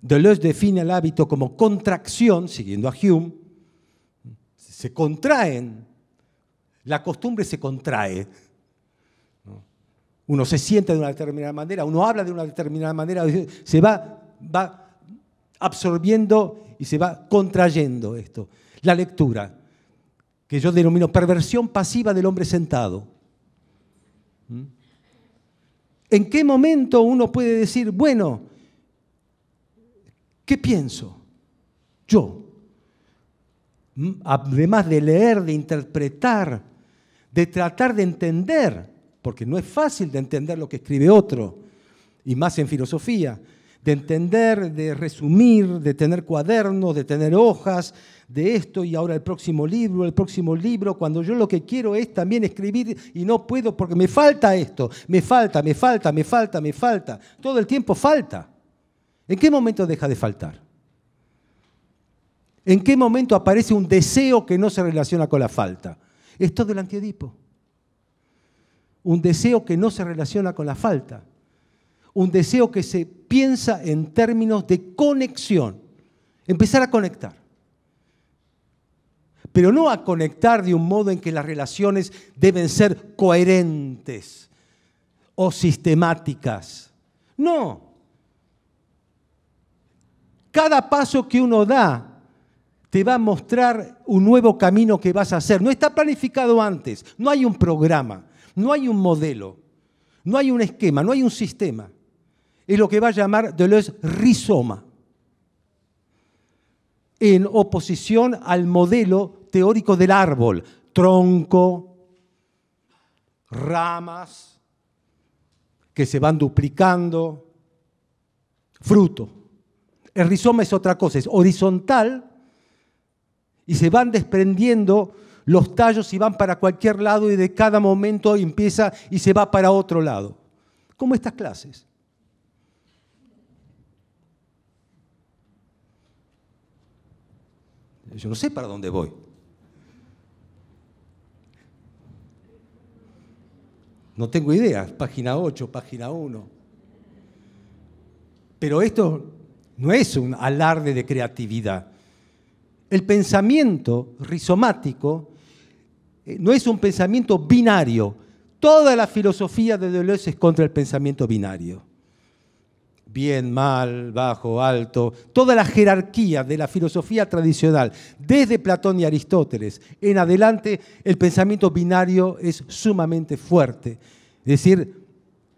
Deleuze define el hábito como contracción, siguiendo a Hume, se contraen, la costumbre se contrae. Uno se siente de una determinada manera, uno habla de una determinada manera, se va, va absorbiendo y se va contrayendo esto. La lectura, que yo denomino perversión pasiva del hombre sentado. ¿Mm? ¿En qué momento uno puede decir, bueno, ¿Qué pienso? Yo, además de leer, de interpretar, de tratar de entender, porque no es fácil de entender lo que escribe otro, y más en filosofía, de entender, de resumir, de tener cuadernos, de tener hojas, de esto y ahora el próximo libro, el próximo libro, cuando yo lo que quiero es también escribir y no puedo porque me falta esto, me falta, me falta, me falta, me falta, todo el tiempo falta. ¿En qué momento deja de faltar? ¿En qué momento aparece un deseo que no se relaciona con la falta? Es del antiedipo. Un deseo que no se relaciona con la falta. Un deseo que se piensa en términos de conexión. Empezar a conectar. Pero no a conectar de un modo en que las relaciones deben ser coherentes o sistemáticas. No, cada paso que uno da te va a mostrar un nuevo camino que vas a hacer. No está planificado antes, no hay un programa, no hay un modelo, no hay un esquema, no hay un sistema. Es lo que va a llamar Deleuze rizoma, en oposición al modelo teórico del árbol, tronco, ramas que se van duplicando, fruto. El rizoma es otra cosa, es horizontal y se van desprendiendo los tallos y van para cualquier lado y de cada momento empieza y se va para otro lado. Como estas clases. Yo no sé para dónde voy. No tengo idea, página 8, página 1. Pero esto no es un alarde de creatividad. El pensamiento rizomático eh, no es un pensamiento binario. Toda la filosofía de Deleuze es contra el pensamiento binario. Bien, mal, bajo, alto, toda la jerarquía de la filosofía tradicional, desde Platón y Aristóteles en adelante, el pensamiento binario es sumamente fuerte. Es decir,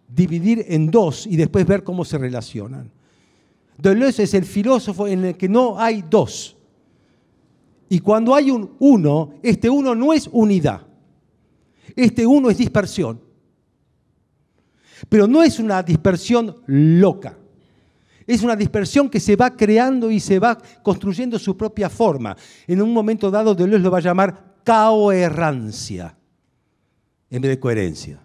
dividir en dos y después ver cómo se relacionan. Deleuze es el filósofo en el que no hay dos. Y cuando hay un uno, este uno no es unidad. Este uno es dispersión. Pero no es una dispersión loca. Es una dispersión que se va creando y se va construyendo su propia forma. En un momento dado Deleuze lo va a llamar caoerrancia en vez de coherencia.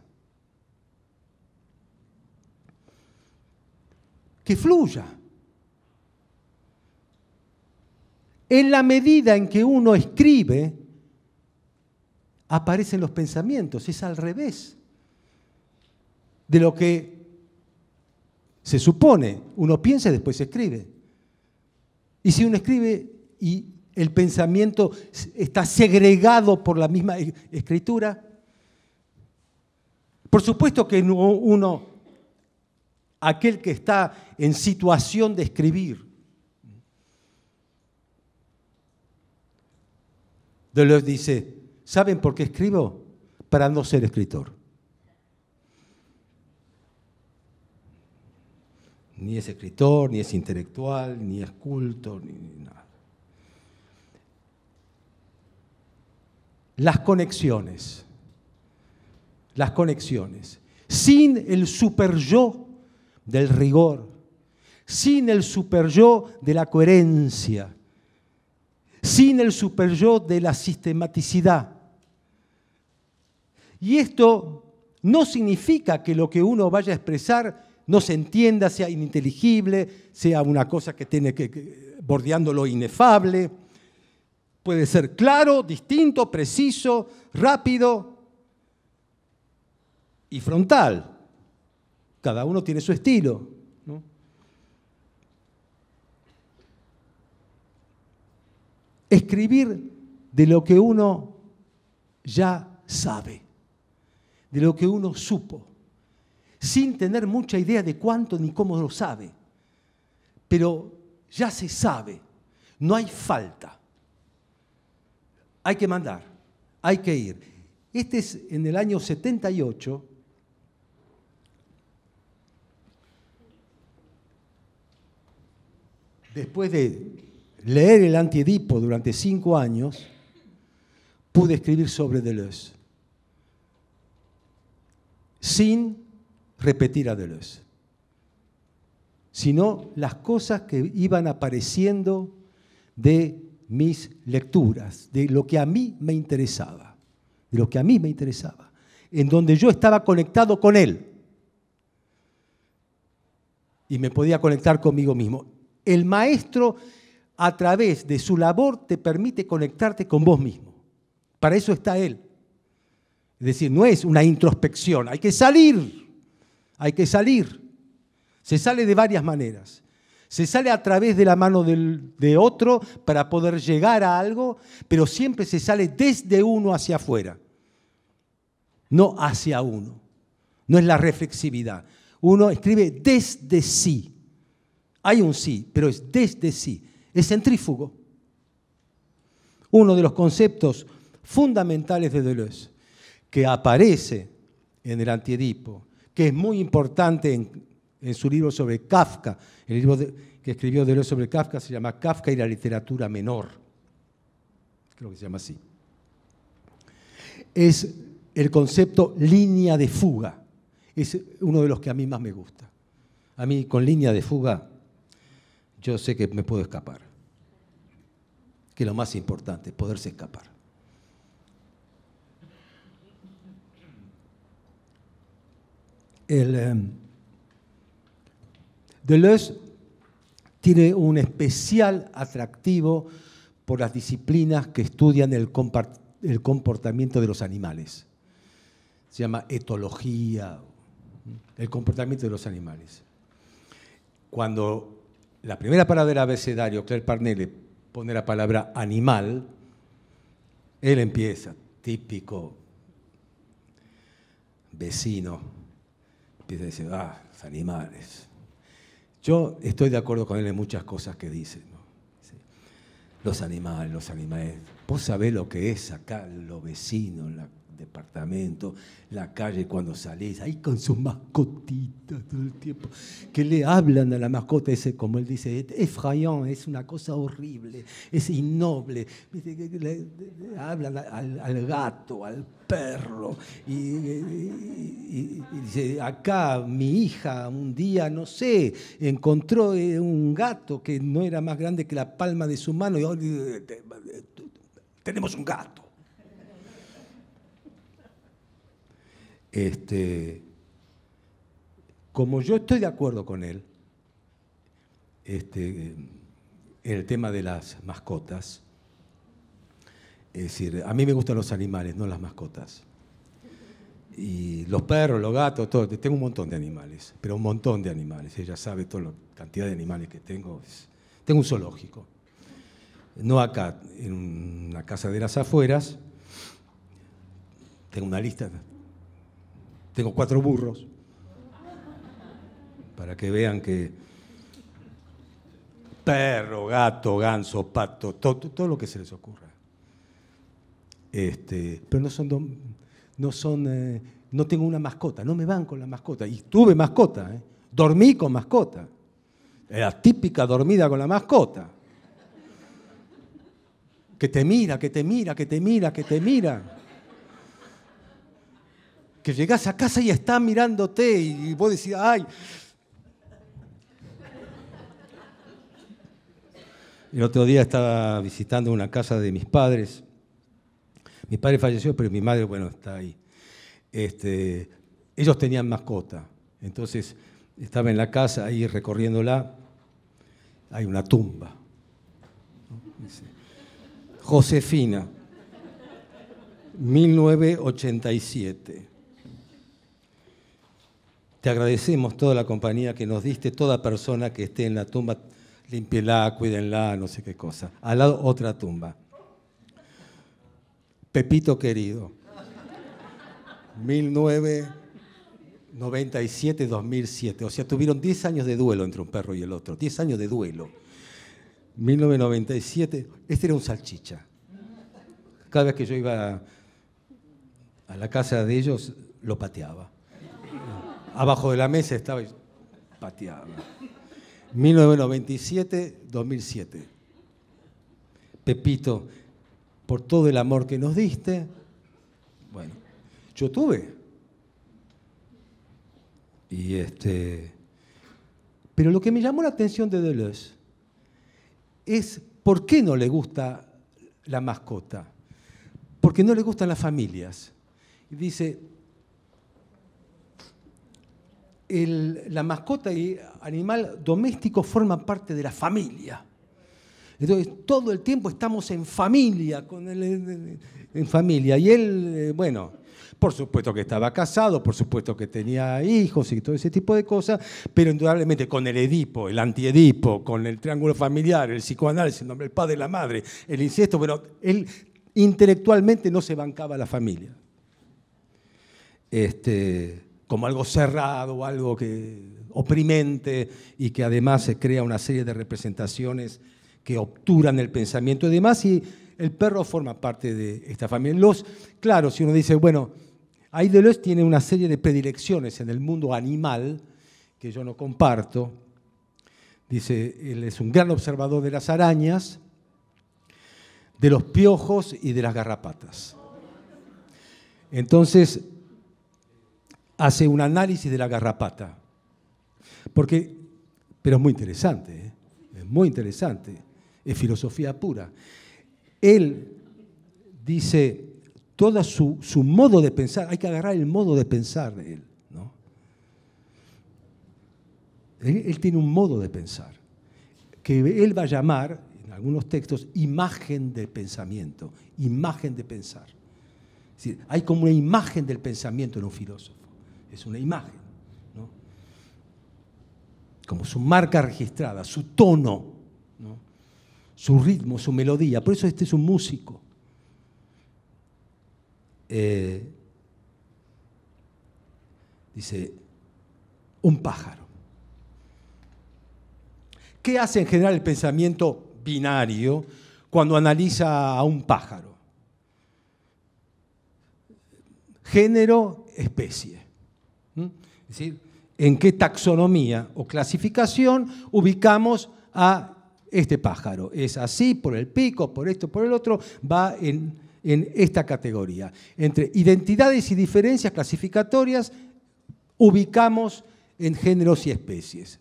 Que fluya. En la medida en que uno escribe, aparecen los pensamientos. Es al revés de lo que se supone. Uno piensa y después se escribe. Y si uno escribe y el pensamiento está segregado por la misma e-, escritura, por supuesto que uno, aquel que está en situación de escribir, Deleuze dice, ¿saben por qué escribo? Para no ser escritor. Ni es escritor, ni es intelectual, ni es culto, ni, ni nada. Las conexiones. Las conexiones. Sin el super yo del rigor, sin el super yo de la coherencia, sin el superyo de la sistematicidad. Y esto no significa que lo que uno vaya a expresar no se entienda, sea ininteligible, sea una cosa que tiene que, que bordeando lo inefable. Puede ser claro, distinto, preciso, rápido y frontal. Cada uno tiene su estilo. escribir de lo que uno ya sabe, de lo que uno supo, sin tener mucha idea de cuánto ni cómo lo sabe, pero ya se sabe, no hay falta. Hay que mandar, hay que ir. Este es en el año 78. Después de leer el antiedipo durante cinco años, pude escribir sobre Deleuze, sin repetir a Deleuze, sino las cosas que iban apareciendo de mis lecturas, de lo que a mí me interesaba, de lo que a mí me interesaba, en donde yo estaba conectado con él y me podía conectar conmigo mismo. El maestro a través de su labor te permite conectarte con vos mismo. Para eso está Él. Es decir, no es una introspección, hay que salir, hay que salir. Se sale de varias maneras. Se sale a través de la mano de otro para poder llegar a algo, pero siempre se sale desde uno hacia afuera, no hacia uno. No es la reflexividad. Uno escribe desde sí. Hay un sí, pero es desde sí es centrífugo. Uno de los conceptos fundamentales de Deleuze, que aparece en el antiedipo, que es muy importante en, su libro sobre Kafka, el libro que escribió Deleuze sobre Kafka se llama Kafka y la literatura menor, creo que se llama así. Es el concepto línea de fuga, es uno de los que a mí más me gusta. A mí con línea de fuga yo sé que me puedo escapar. Que lo más importante, poderse escapar. El, eh, Deleuze tiene un especial atractivo por las disciplinas que estudian el, el comportamiento de los animales. Se llama etología, el comportamiento de los animales. Cuando la primera palabra del abecedario, Claire Parnelli, pone la palabra animal, él empieza, típico vecino, empieza a decir, ah, los animales. Yo estoy de acuerdo con él en muchas cosas que dice. Los animales, los animales. Vos sabés lo que es acá, lo vecino, la departamento, la calle cuando salís, ahí con su mascotitas todo el tiempo, que le hablan a la mascota, ese, como él dice, Efraín, es una cosa horrible, es innoble, le hablan al, gato, al perro, y, dice, acá mi hija un día, no sé, encontró eh, un gato que no era más grande que la palma de su mano, y tenemos un gato Este, como yo estoy de acuerdo con él este, en el tema de las mascotas, es decir, a mí me gustan los animales, no las mascotas. Y los perros, los gatos, todo. Tengo un montón de animales, pero un montón de animales. Ella sabe toda la cantidad de animales que tengo. Tengo un zoológico. No acá, en una casa de las afueras. Tengo una lista, tengo cuatro burros, para que vean que perro, gato, ganso, pato, todo, lo que se les ocurra. Este, pero no son, no son, eh, no tengo una mascota, no me van con la mascota. Y tuve mascota, eh. dormí con mascota. Era típica dormida con la mascota. Que te mira, que te mira, que te mira, que te mira que llegás a casa y está mirándote y vos decís, ay. El otro día estaba visitando una casa de mis padres. Mi padre falleció, pero mi madre, bueno, está ahí. Este, ellos tenían mascota. Entonces estaba en la casa ahí recorriéndola. Hay una tumba. Josefina, 1987. Te agradecemos toda la compañía que nos diste, toda persona que esté en la tumba, límpiela, cuídenla, no sé qué cosa. Al lado otra tumba. Pepito querido, 1997-2007. O sea, tuvieron 10 años de duelo entre un perro y el otro. 10 años de duelo. 1997, este era un salchicha. Cada vez que yo iba a la casa de ellos, lo pateaba. Abajo de la mesa estaba yo, pateaba. 1997-2007. Pepito, por todo el amor que nos diste, bueno, yo tuve. Y este. Pero lo que me llamó la atención de Deleuze es por qué no le gusta la mascota. Porque no le gustan las familias. Y dice, la mascota y animal doméstico forman parte de la familia. Entonces, todo el tiempo estamos en familia, con en, familia. Y él, eh, bueno, por supuesto que estaba casado, por supuesto que tenía hijos y todo ese tipo de cosas, pero indudablemente con el Edipo, el antiedipo, con el triángulo familiar, el psicoanálisis, el nombre del padre, la madre, el incesto, pero él intelectualmente no se bancaba la familia. Este, como algo cerrado, algo que oprimente y que además se crea una serie de representaciones que obturan el pensamiento y demás, y el perro forma parte de esta familia. Los, claro, si uno dice, bueno, ahí tiene una serie de predilecciones en el mundo animal que yo no comparto. Dice, él es un gran observador de las arañas, de los piojos y de las garrapatas. Entonces, hace un análisis de la garrapata. Porque, pero es muy interesante, ¿eh? es muy interesante, es filosofía pura. Él dice, todo su, modo de pensar, hay que agarrar el modo de pensar de él, ¿no? él. tiene un modo de pensar, que él va a llamar, en algunos textos, imagen de pensamiento, imagen de pensar. Es hay como una imagen del pensamiento en un filósofo es una imagen. Como su marca registrada, su tono, su ritmo, su melodía. Por eso este es un músico. Eh, dice, un pájaro. ¿Qué hace en general el pensamiento binario cuando analiza a un pájaro? Género, especie. Es decir, en qué taxonomía o clasificación ubicamos a este pájaro. Es así, por el pico, por esto, por el otro, va en, esta categoría. Entre identidades y diferencias clasificatorias ubicamos en géneros y especies.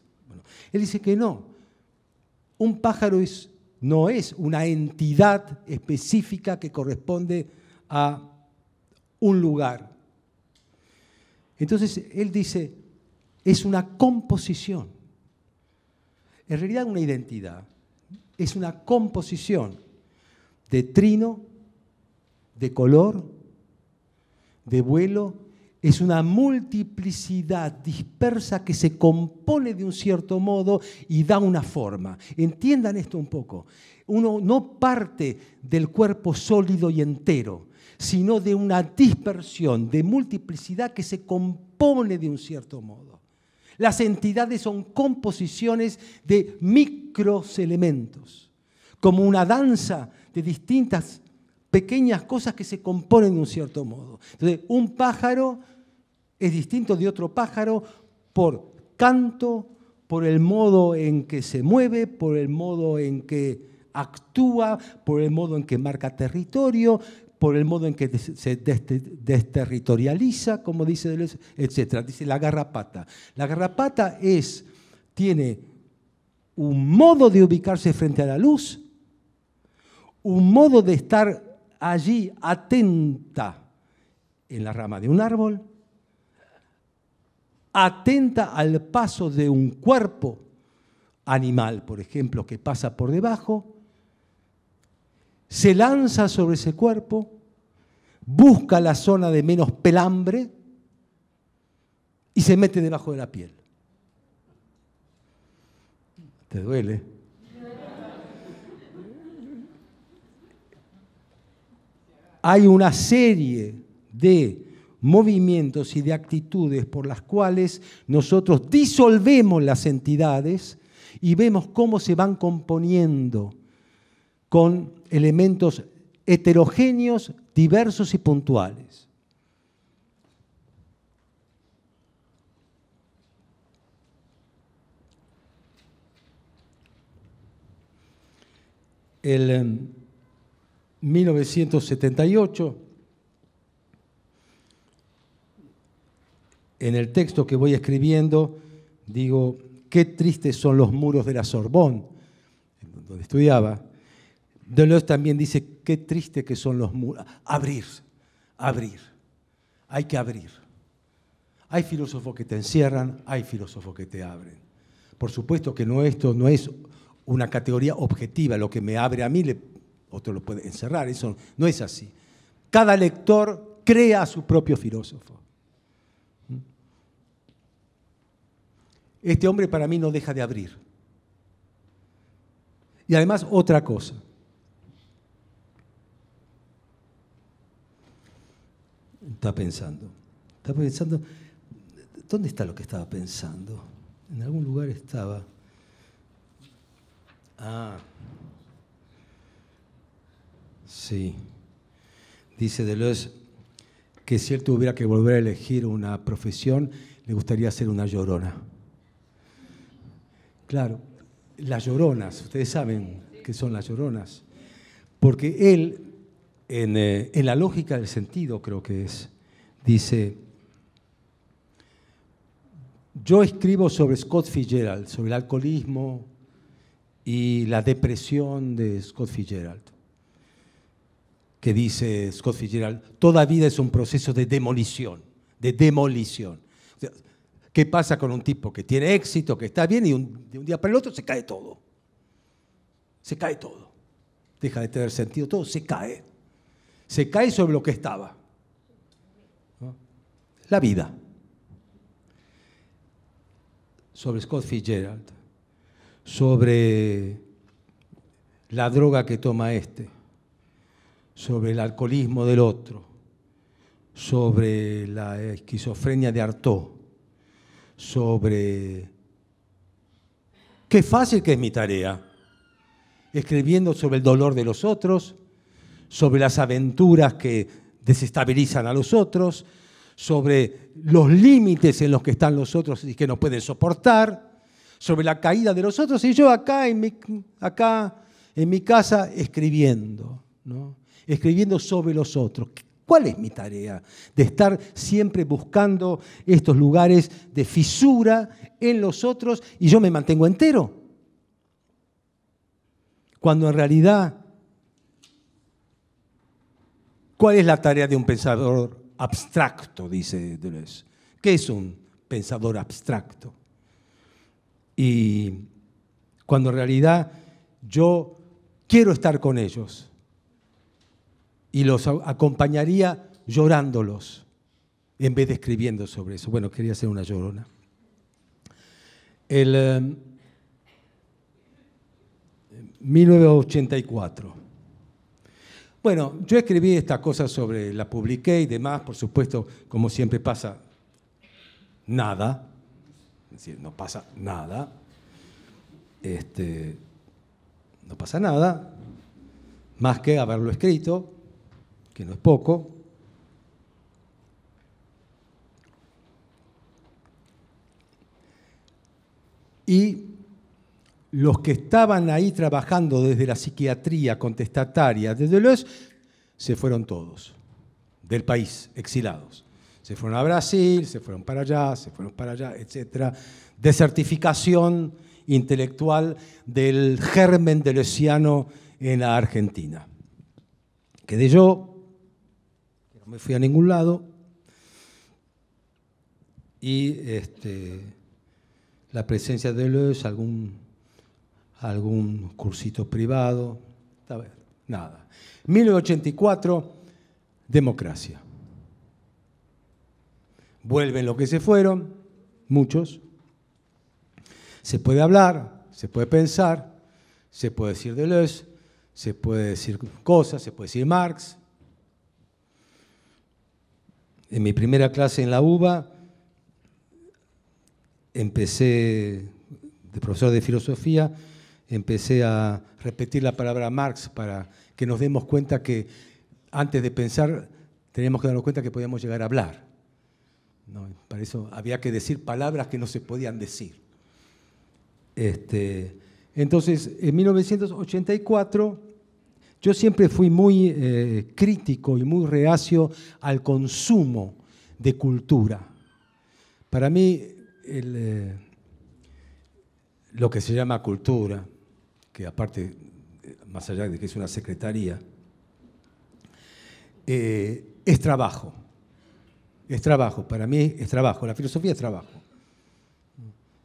él dice que no. Un pájaro es, no es una entidad específica que corresponde a un lugar entonces él dice, es una composición. En realidad una identidad es una composición de trino, de color, de vuelo, es una multiplicidad dispersa que se compone de un cierto modo y da una forma. Entiendan esto un poco. Uno no parte del cuerpo sólido y entero, sino de una dispersión, de multiplicidad que se compone de un cierto modo. Las entidades son composiciones de microelementos, como una danza de distintas pequeñas cosas que se componen de un cierto modo. Entonces, un pájaro es distinto de otro pájaro por canto, por el modo en que se mueve, por el modo en que actúa, por el modo en que marca territorio, por el modo en que se desterritorializa, como dice Deleuze, etc. Dice la garrapata. La garrapata es, tiene un modo de ubicarse frente a la luz, un modo de estar allí atenta en la rama de un árbol, atenta al paso de un cuerpo animal, por ejemplo, que pasa por debajo, se lanza sobre ese cuerpo, busca la zona de menos pelambre y se mete debajo de la piel. ¿Te duele? Hay una serie de movimientos y de actitudes por las cuales nosotros disolvemos las entidades y vemos cómo se van componiendo con elementos heterogéneos, diversos y puntuales. El 1978, em, en el texto que voy escribiendo, digo, qué tristes son los muros de la Sorbón, donde estudiaba, Deleuze también dice, qué triste que son los muros. Abrir, abrir. Hay que abrir. Hay filósofos que te encierran, hay filósofos que te abren. Por supuesto que no, esto no es una categoría objetiva, lo que me abre a mí, otro lo puede encerrar, eso no es así. Cada lector crea a su propio filósofo. Este hombre para mí no deja de abrir. Y además otra cosa, está pensando. Está pensando, ¿dónde está lo que estaba pensando? En algún lugar estaba. Ah, sí. Dice Deleuze que si él tuviera que volver a elegir una profesión, le gustaría ser una llorona. Claro, las lloronas, ustedes saben que son las lloronas, porque él eh, en, la lógica del sentido, creo que es. Dice, yo escribo sobre Scott Fitzgerald, sobre el alcoholismo y la depresión de Scott Fitzgerald, que dice Scott Fitzgerald, toda vida es un proceso de demolición, de demolición. ¿Qué pasa con un tipo que tiene éxito, que está bien y de un día para el otro se cae todo? Se cae todo. Deja de tener sentido todo, se cae se cae sobre lo que estaba. La vida. Sobre Scott Fitzgerald, sobre la droga que toma este, sobre el alcoholismo del otro, sobre la esquizofrenia de Artaud, sobre... Qué fácil que es mi tarea, escribiendo sobre el dolor de los otros, sobre las aventuras que desestabilizan a los otros, sobre los límites en los que están los otros y que no pueden soportar, sobre la caída de los otros, y yo acá en mi, acá en mi casa escribiendo, escribiendo sobre los otros. ¿Cuál es mi tarea? De estar siempre buscando estos lugares de fisura en los otros y yo me mantengo entero. Cuando en realidad ¿Cuál es la tarea de un pensador abstracto? Dice Deleuze. ¿Qué es un pensador abstracto? Y cuando en realidad yo quiero estar con ellos y los acompañaría llorándolos en vez de escribiendo sobre eso. Bueno, quería hacer una llorona. El, 1984. Eh, bueno, yo escribí esta cosa, sobre, la publiqué y demás, por supuesto, como siempre pasa, nada, es decir, no pasa nada, este, no pasa nada, más que haberlo escrito, que no es poco. Y los que estaban ahí trabajando desde la psiquiatría contestataria de Deleuze, se fueron todos del país, exilados. Se fueron a Brasil, se fueron para allá, se fueron para allá, etc. Desertificación intelectual del germen Luciano en la Argentina. Quedé yo, no me fui a ningún lado, y este, la presencia de Deleuze, algún algún cursito privado, nada. 1984, democracia. Vuelven los que se fueron, muchos. Se puede hablar, se puede pensar, se puede decir Deleuze, se puede decir cosas, se puede decir Marx. En mi primera clase en la UBA empecé de profesor de filosofía, empecé a repetir la palabra Marx para que nos demos cuenta que antes de pensar teníamos que darnos cuenta que podíamos llegar a hablar. Para eso había que decir palabras que no se podían decir. Este, entonces, en 1984 yo siempre fui muy eh, crítico y muy reacio al consumo de cultura. Para mí, eh, lo que se llama cultura, que aparte, eh, más allá de que es una secretaría, eh, es trabajo. Es trabajo, para mí es trabajo, la filosofía es trabajo.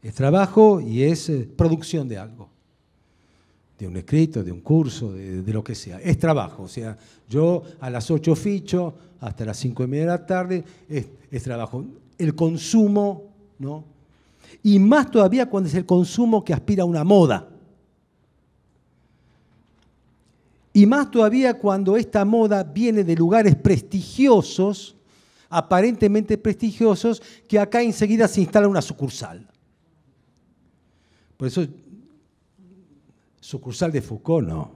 Es trabajo y es eh, producción de algo, de un escrito, de un curso, de, lo que sea. Es trabajo, o sea, yo a las 8 ficho, hasta las 5 y media de la tarde, es, es trabajo. El consumo, ¿no? Y más todavía cuando es el consumo que aspira a una moda. y más todavía cuando esta moda viene de lugares prestigiosos, aparentemente prestigiosos, que acá enseguida se instala una sucursal. Por eso, sucursal de Foucault no,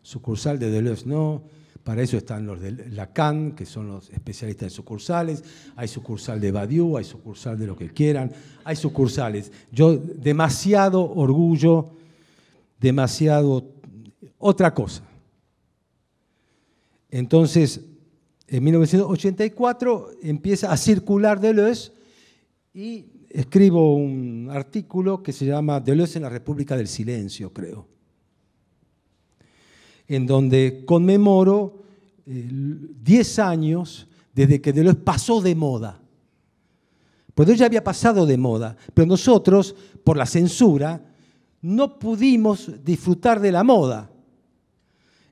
sucursal de Deleuze no, para eso están los de Lacan, que son los especialistas en sucursales, hay sucursal de Badiou, hay sucursal de lo que quieran, hay sucursales. Yo demasiado orgullo, demasiado otra cosa. Entonces, en 1984 empieza a circular Deleuze y escribo un artículo que se llama Deleuze en la República del Silencio, creo, en donde conmemoro 10 eh, años desde que Deleuze pasó de moda. Pues Deleuze ya había pasado de moda, pero nosotros, por la censura, no pudimos disfrutar de la moda.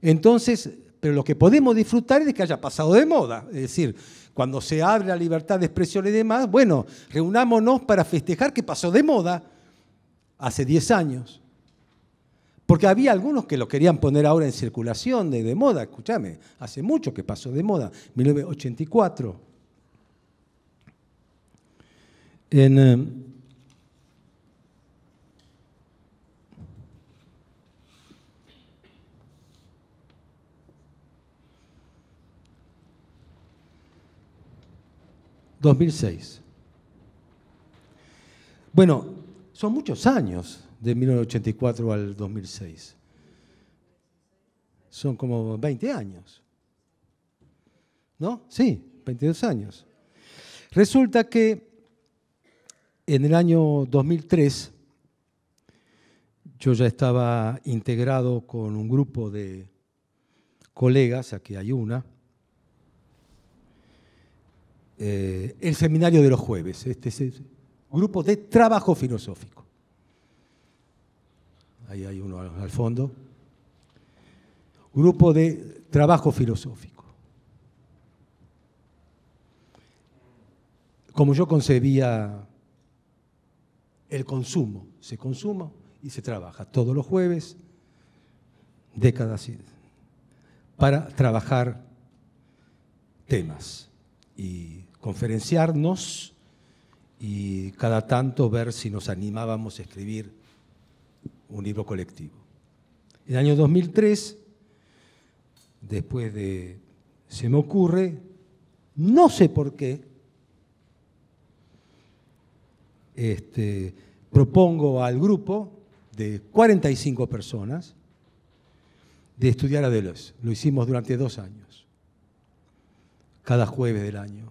Entonces, pero lo que podemos disfrutar es de que haya pasado de moda. Es decir, cuando se abre la libertad de expresión y demás, bueno, reunámonos para festejar que pasó de moda hace 10 años. Porque había algunos que lo querían poner ahora en circulación de, de moda, escúchame, hace mucho que pasó de moda, 1984. En, eh, 2006. Bueno, son muchos años de 1984 al 2006. Son como 20 años. ¿No? Sí, 22 años. Resulta que en el año 2003 yo ya estaba integrado con un grupo de colegas, aquí hay una, eh, el seminario de los jueves, este es el grupo de trabajo filosófico. Ahí hay uno al fondo. Grupo de trabajo filosófico. Como yo concebía el consumo, se consuma y se trabaja todos los jueves, décadas, para trabajar temas. Y conferenciarnos y cada tanto ver si nos animábamos a escribir un libro colectivo. En el año 2003, después de Se me ocurre, no sé por qué, este, propongo al grupo de 45 personas de estudiar a Deleuze. Lo hicimos durante dos años, cada jueves del año.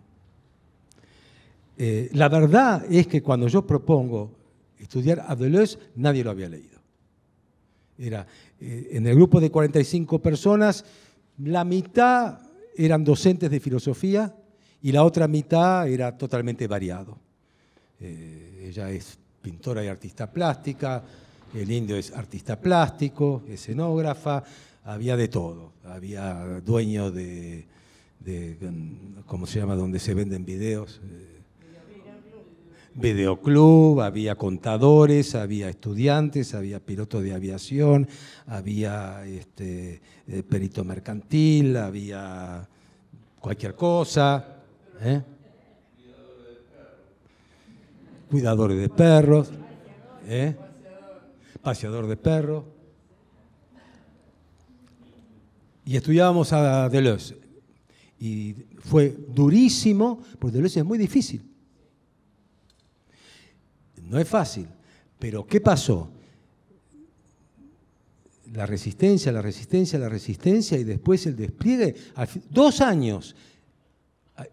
Eh, la verdad es que cuando yo propongo estudiar a nadie lo había leído. Era, eh, en el grupo de 45 personas, la mitad eran docentes de filosofía y la otra mitad era totalmente variado. Eh, ella es pintora y artista plástica, el indio es artista plástico, escenógrafa, había de todo. Había dueño de, mm, ¿cómo se llama?, donde se venden videos videoclub, había contadores, había estudiantes, había pilotos de aviación, había este, eh, perito mercantil, había cualquier cosa. ¿eh? Cuidadores de perros. ¿eh? Paseador de perros. Y estudiábamos a Deleuze. Y fue durísimo, porque Deleuze es muy difícil. No es fácil. Pero ¿qué pasó? La resistencia, la resistencia, la resistencia y después el despliegue. Dos años.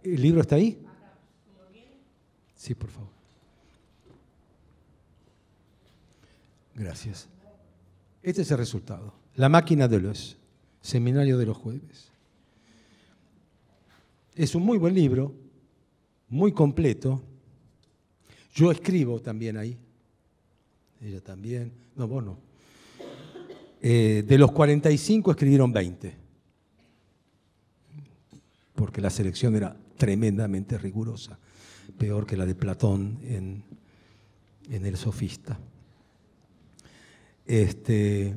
¿El libro está ahí? Sí, por favor. Gracias. Este es el resultado. La máquina de los seminarios de los jueves. Es un muy buen libro, muy completo, yo escribo también ahí. Ella también. No, bueno. Eh, de los 45 escribieron 20. Porque la selección era tremendamente rigurosa. Peor que la de Platón en, El Sofista. Este,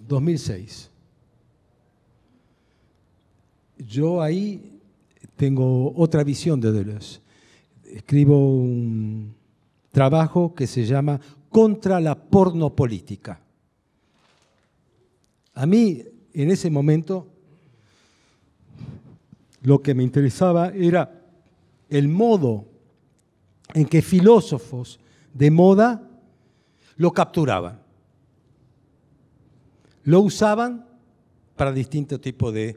2006. Yo ahí tengo otra visión de Deleuze escribo un trabajo que se llama Contra la pornopolítica. A mí, en ese momento, lo que me interesaba era el modo en que filósofos de moda lo capturaban. Lo usaban para distintos tipos de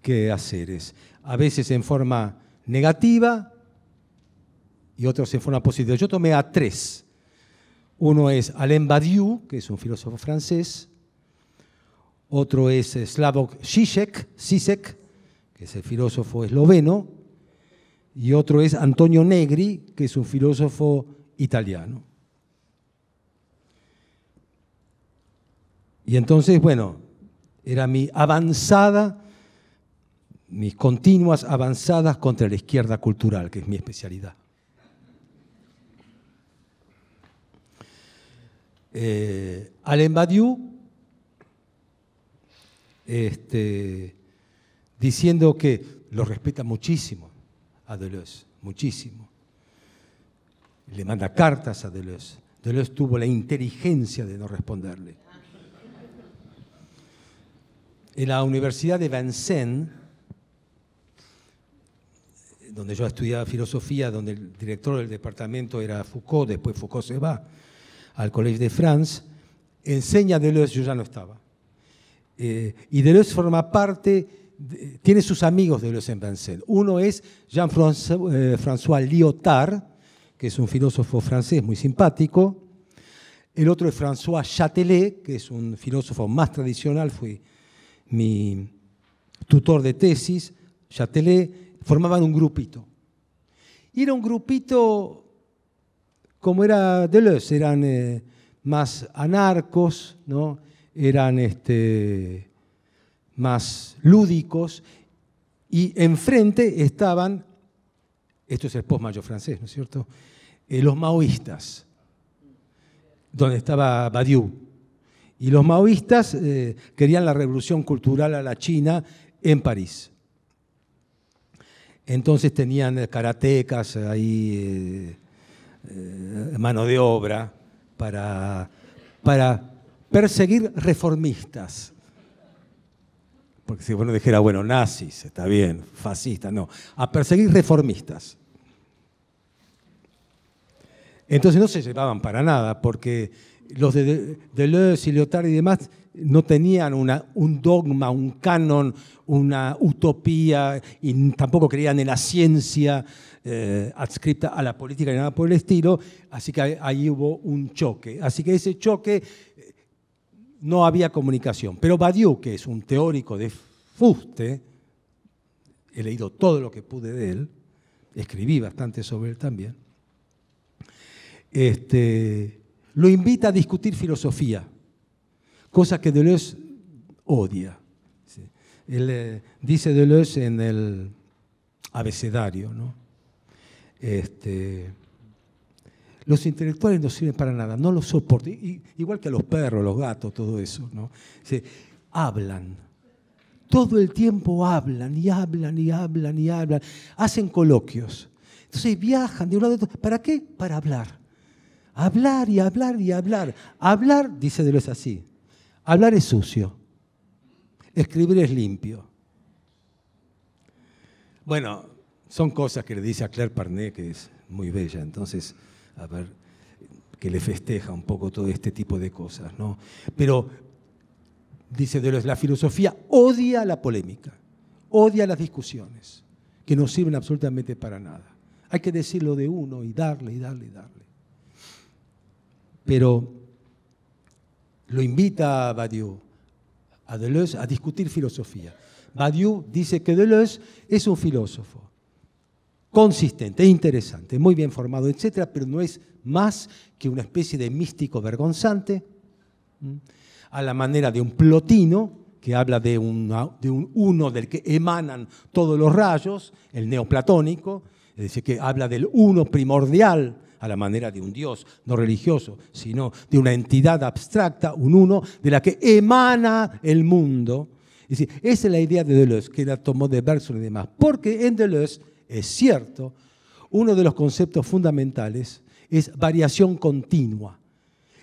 quehaceres, a veces en forma negativa, y otros fueron a positiva. Yo tomé a tres. Uno es Alain Badiou, que es un filósofo francés. Otro es Slavoj Žižek, que es el filósofo esloveno. Y otro es Antonio Negri, que es un filósofo italiano. Y entonces, bueno, era mi avanzada, mis continuas avanzadas contra la izquierda cultural, que es mi especialidad. eh, Alain Badiou, este, diciendo que lo respeta muchísimo a Deleuze, muchísimo. Le manda cartas a Deleuze. Deleuze tuvo la inteligencia de no responderle. En la Universidad de Vincennes, donde yo estudiaba filosofía, donde el director del departamento era Foucault, después Foucault se va, al Collège de France, enseña Deleuze, yo ya no estaba. Eh, y Deleuze forma parte, tiene sus amigos de Deleuze en Vincennes. Uno es Jean-François eh, Lyotard, que es un filósofo francés muy simpático. El otro es François Châtelet, que es un filósofo más tradicional, fue mi tutor de tesis. Châtelet formaban un grupito. Y era un grupito como era Deleuze, eran eh, más anarcos, ¿no? eran este, más lúdicos, y enfrente estaban, esto es el postmayo francés, ¿no es cierto?, eh, los maoístas, donde estaba Badiou. Y los maoístas eh, querían la revolución cultural a la China en París. Entonces tenían karatecas ahí eh, mano de obra para, para perseguir reformistas. Porque si uno dijera, bueno, nazis, está bien, fascistas, no, a perseguir reformistas. Entonces no se llevaban para nada, porque los de Deleuze y Lyotard y demás no tenían un dogma, un canon, una utopía, y tampoco creían en la ciencia eh, adscripta a la política ni nada por el estilo, así que ahí hubo un choque. Así que ese choque eh, no había comunicación. Pero Badiou, que es un teórico de fuste, he leído todo lo que pude de él, escribí bastante sobre él también, este, lo invita a discutir filosofía cosa que Deleuze odia. Él, eh, dice Deleuze en el abecedario, ¿no? Este, los intelectuales no sirven para nada, no los soportan, Igual que los perros, los gatos, todo eso. ¿no? hablan. Todo el tiempo hablan y hablan y hablan y hablan. Hacen coloquios. Entonces viajan de un lado a otro. ¿Para qué? Para hablar. Hablar y hablar y hablar. Hablar, dice Deleuze así. Hablar es sucio. Escribir es limpio. Bueno, son cosas que le dice a Claire Parnet, que es muy bella. Entonces, a ver, que le festeja un poco todo este tipo de cosas, ¿no? Pero dice de la filosofía odia la polémica, odia las discusiones, que no sirven absolutamente para nada. Hay que decirlo de uno y darle y darle y darle. Pero lo invita a Badiou, a Deleuze, a discutir filosofía. Badiou dice que Deleuze es un filósofo consistente, interesante, muy bien formado, etcétera, pero no es más que una especie de místico vergonzante, a la manera de un plotino, que habla de, de, un uno del que emanan todos los rayos, el neoplatónico, es que habla del uno primordial a la manera de un Dios, no religioso, sino de una entidad abstracta, un uno, de la que emana el mundo. Es esa es la idea de Deleuze, que la tomó de Bergson y demás, porque en Deleuze, es cierto, uno de los conceptos fundamentales es variación continua.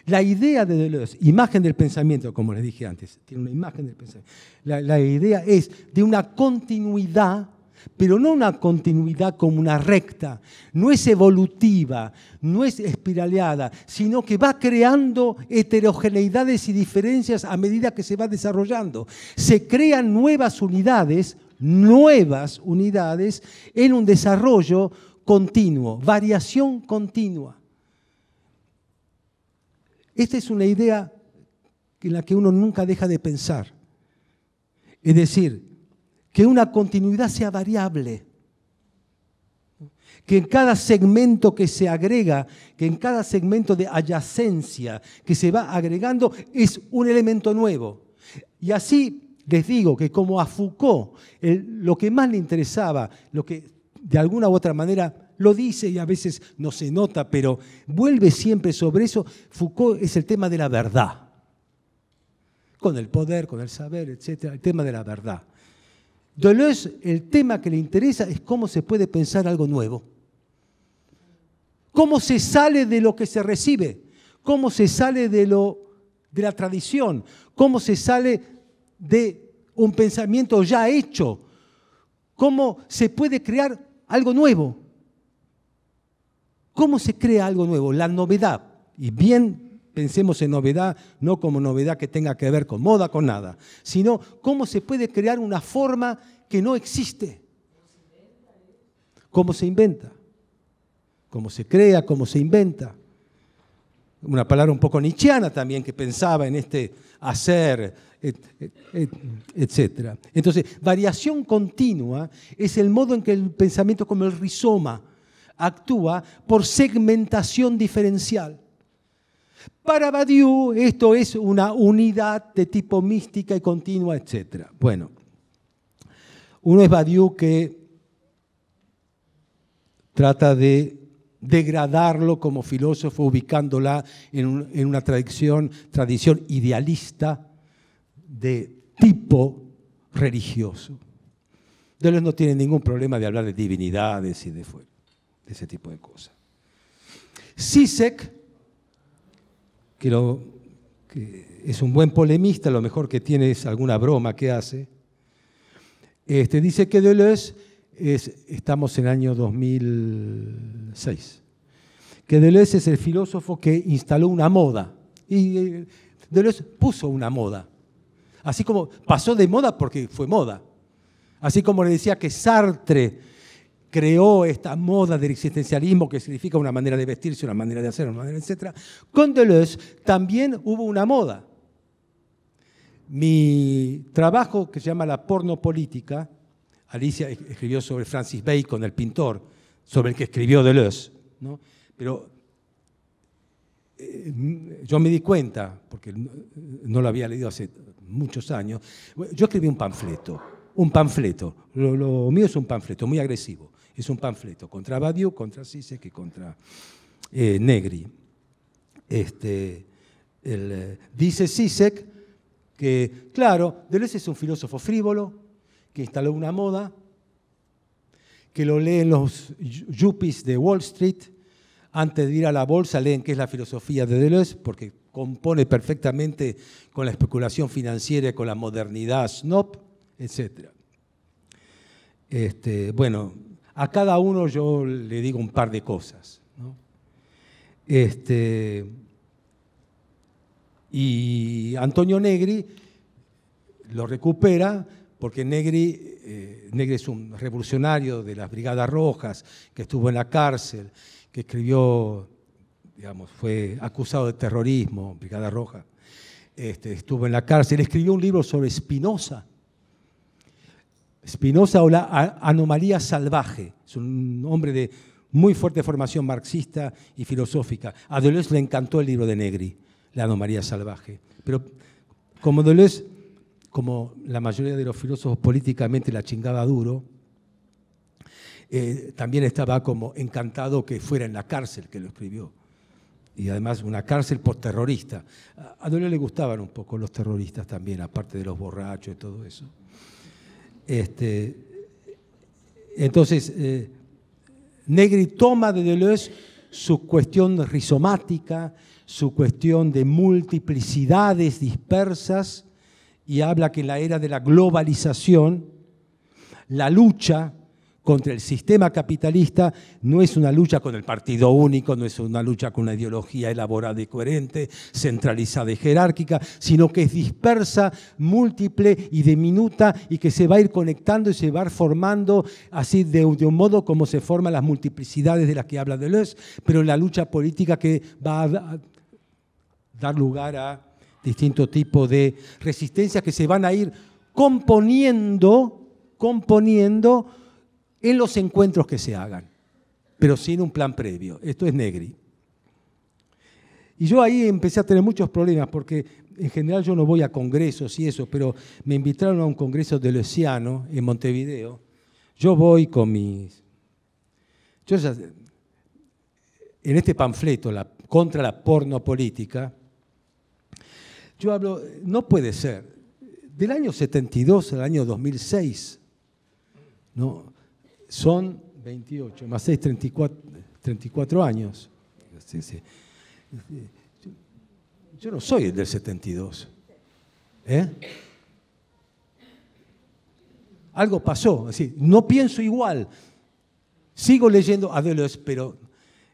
La idea de Deleuze, imagen del pensamiento, como les dije antes, tiene una imagen del pensamiento. La, la idea es de una continuidad pero no una continuidad como una recta, no es evolutiva, no es espiraleada, sino que va creando heterogeneidades y diferencias a medida que se va desarrollando. Se crean nuevas unidades, nuevas unidades en un desarrollo continuo, variación continua. Esta es una idea en la que uno nunca deja de pensar. Es decir, que una continuidad sea variable, que en cada segmento que se agrega, que en cada segmento de adyacencia que se va agregando es un elemento nuevo. Y así les digo que como a Foucault lo que más le interesaba, lo que de alguna u otra manera lo dice y a veces no se nota, pero vuelve siempre sobre eso, Foucault es el tema de la verdad, con el poder, con el saber, etc., el tema de la verdad. Deleuze, el tema que le interesa es cómo se puede pensar algo nuevo. Cómo se sale de lo que se recibe, cómo se sale de, lo, de la tradición, cómo se sale de un pensamiento ya hecho, cómo se puede crear algo nuevo. ¿Cómo se crea algo nuevo? La novedad. Y bien Pensemos en novedad, no como novedad que tenga que ver con moda, con nada, sino cómo se puede crear una forma que no existe. Cómo se inventa, cómo se crea, cómo se inventa. Una palabra un poco nichiana también que pensaba en este hacer, etc. Entonces, variación continua es el modo en que el pensamiento como el rizoma actúa por segmentación diferencial. Para Badiou esto es una unidad de tipo mística y continua, etc. Bueno, uno es Badiou que trata de degradarlo como filósofo, ubicándola en, una tradición, tradición idealista de tipo religioso. Deleuze no tiene ningún problema de hablar de divinidades y de, de ese tipo de cosas. Sisek que, es un buen polemista, lo mejor que tiene es alguna broma que hace, este, dice que Deleuze es, estamos en el año 2006, que Deleuze es el filósofo que instaló una moda, y eh, Deleuze puso una moda, así como pasó de moda porque fue moda, así como le decía que Sartre creó esta moda del existencialismo que significa una manera de vestirse, una manera de hacer, una manera, etc. Con Deleuze también hubo una moda. Mi trabajo que se llama La pornopolítica, Alicia escribió sobre Francis Bacon, el pintor, sobre el que escribió Deleuze, ¿no? pero eh, yo me di cuenta, porque no lo había leído hace muchos años, yo escribí un panfleto, un panfleto. lo, mío es un panfleto muy agresivo. Es un panfleto contra Badiou, contra Sisek y contra eh, Negri. Este, eh, dice Sisek que, claro, Deleuze es un filósofo frívolo que instaló una moda, que lo leen los yuppies de Wall Street, antes de ir a la bolsa leen qué es la filosofía de Deleuze, porque compone perfectamente con la especulación financiera, y con la modernidad snob, etc. Este, bueno, a cada uno yo le digo un par de cosas. Este, y Antonio Negri lo recupera porque eh, Negri, es un revolucionario de las Brigadas Rojas, que estuvo en la cárcel, que escribió, digamos, fue acusado de terrorismo, Brigada Roja, este, estuvo en la cárcel, escribió un libro sobre Spinoza, Spinoza o la anomalía salvaje. Es un hombre de muy fuerte formación marxista y filosófica. A Deleuze le encantó el libro de Negri, La anomalía salvaje. Pero como Deleuze, como la mayoría de los filósofos políticamente la chingaba duro, eh, también estaba como encantado que fuera en la cárcel que lo escribió. Y además una cárcel por terrorista. A Deleuze le gustaban un poco los terroristas también, aparte de los borrachos y todo eso. Este, entonces, eh, Negri toma de Deleuze su cuestión rizomática, su cuestión de multiplicidades dispersas, y habla que en la era de la globalización, la lucha contra el sistema capitalista no es una lucha con el partido único, no es una lucha con una ideología elaborada y coherente, centralizada y jerárquica, sino que es dispersa, múltiple y diminuta y que se va a ir conectando y se va a ir formando así de, un modo como se forman las multiplicidades de las que habla Deleuze, pero la lucha política que va a dar lugar a distinto tipo de resistencias que se van a ir componiendo, componiendo, en los encuentros que se hagan, pero sin un plan previo. Esto es Negri. Y yo ahí empecé a tener muchos problemas porque en general yo no voy a congresos y eso, pero me invitaron a un congreso de Luciano en Montevideo. Yo voy con mis... Yo en este panfleto contra la porno política, yo hablo, no puede ser, del año 72 al año 2006, ¿no? son 28, más 6, 34, años. Yo no soy el del 72. ¿Eh? Algo pasó, no pienso igual. Sigo leyendo a Deleuze, pero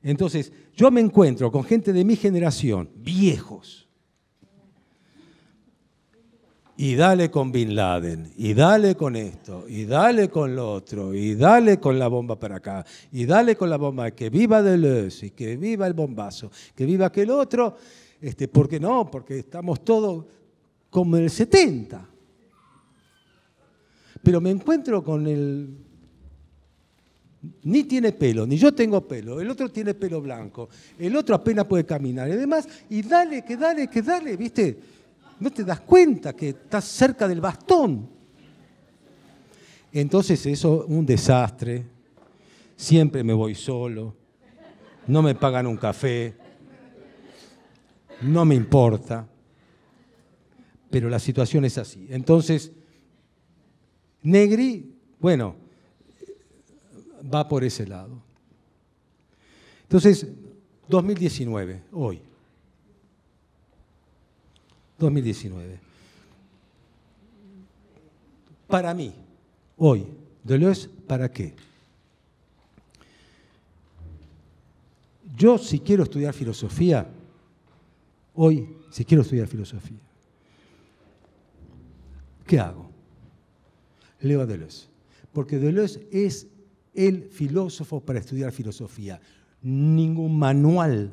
entonces yo me encuentro con gente de mi generación, viejos, y dale con Bin Laden, y dale con esto, y dale con lo otro, y dale con la bomba para acá, y dale con la bomba, que viva Deleuze, y que viva el bombazo, que viva aquel otro, este, ¿por qué no? Porque estamos todos como en el 70. Pero me encuentro con el... Ni tiene pelo, ni yo tengo pelo, el otro tiene pelo blanco, el otro apenas puede caminar, y además, y dale, que dale, que dale, ¿viste? No te das cuenta que estás cerca del bastón. Entonces eso es un desastre. Siempre me voy solo. No me pagan un café. No me importa. Pero la situación es así. Entonces, Negri, bueno, va por ese lado. Entonces, 2019, hoy. 2019. Para mí, hoy, Deleuze, ¿para qué? Yo si quiero estudiar filosofía, hoy, si quiero estudiar filosofía, ¿qué hago? Leo a Deleuze. Porque Deleuze es el filósofo para estudiar filosofía. Ningún manual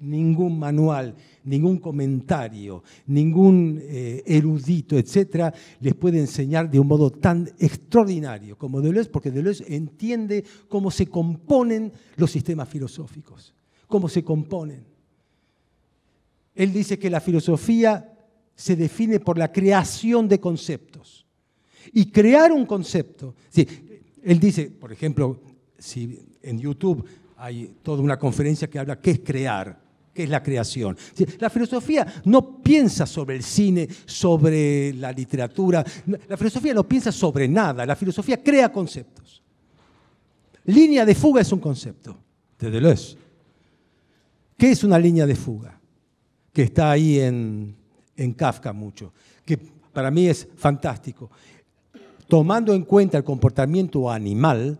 ningún manual, ningún comentario, ningún eh, erudito, etcétera, les puede enseñar de un modo tan extraordinario como Deleuze, porque Deleuze entiende cómo se componen los sistemas filosóficos, cómo se componen. Él dice que la filosofía se define por la creación de conceptos. Y crear un concepto. él dice, por ejemplo, si en YouTube hay toda una conferencia que habla qué es crear que es la creación. La filosofía no piensa sobre el cine, sobre la literatura, la filosofía no piensa sobre nada, la filosofía crea conceptos. Línea de fuga es un concepto, de Deleuze. ¿Qué es una línea de fuga? Que está ahí en, en Kafka mucho, que para mí es fantástico. Tomando en cuenta el comportamiento animal,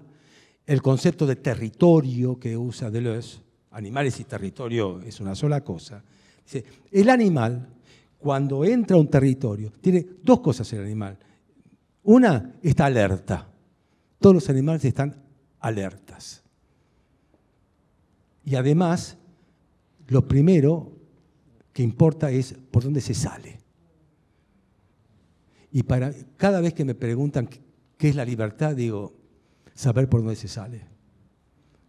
el concepto de territorio que usa Deleuze, animales y territorio es una sola cosa. el animal, cuando entra a un territorio, tiene dos cosas el animal. Una, está alerta. Todos los animales están alertas. Y además, lo primero que importa es por dónde se sale. Y para cada vez que me preguntan qué es la libertad, digo, saber por dónde se sale.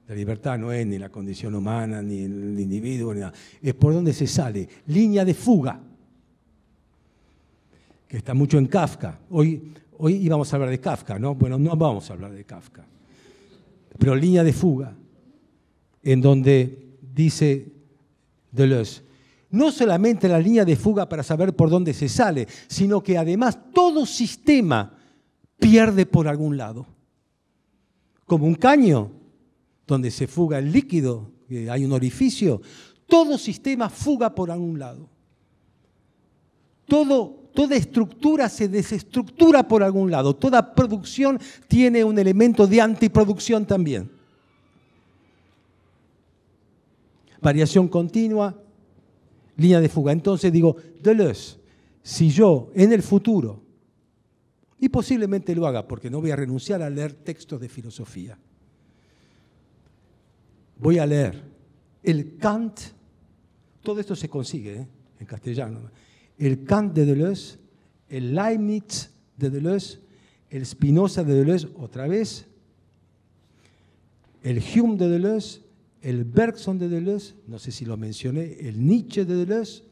La libertad no es ni la condición humana, ni el individuo, ni nada. Es por dónde se sale. Línea de fuga, que está mucho en Kafka. Hoy, hoy íbamos a hablar de Kafka, ¿no? Bueno, no vamos a hablar de Kafka. Pero línea de fuga, en donde dice Deleuze, no solamente la línea de fuga para saber por dónde se sale, sino que además todo sistema pierde por algún lado. Como un caño donde se fuga el líquido, hay un orificio, todo sistema fuga por algún lado. Todo, toda estructura se desestructura por algún lado. Toda producción tiene un elemento de antiproducción también. Variación continua, línea de fuga. Entonces digo, Deleuze, si yo en el futuro, y posiblemente lo haga porque no voy a renunciar a leer textos de filosofía, Voy a leer. El Kant, todo esto se consigue ¿eh? en castellano. El Kant de Deleuze, el Leibniz de Deleuze, el Spinoza de Deleuze otra vez, el Hume de Deleuze, el Bergson de Deleuze, no sé si lo mencioné, el Nietzsche de Deleuze,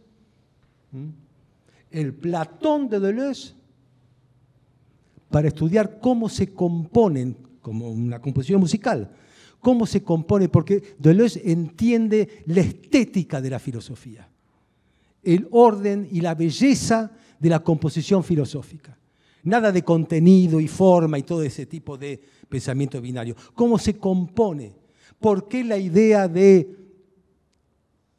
el Platón de Deleuze, para estudiar cómo se componen, como una composición musical, cómo se compone, porque Deleuze entiende la estética de la filosofía, el orden y la belleza de la composición filosófica. Nada de contenido y forma y todo ese tipo de pensamiento binario. ¿Cómo se compone? ¿Por qué la idea de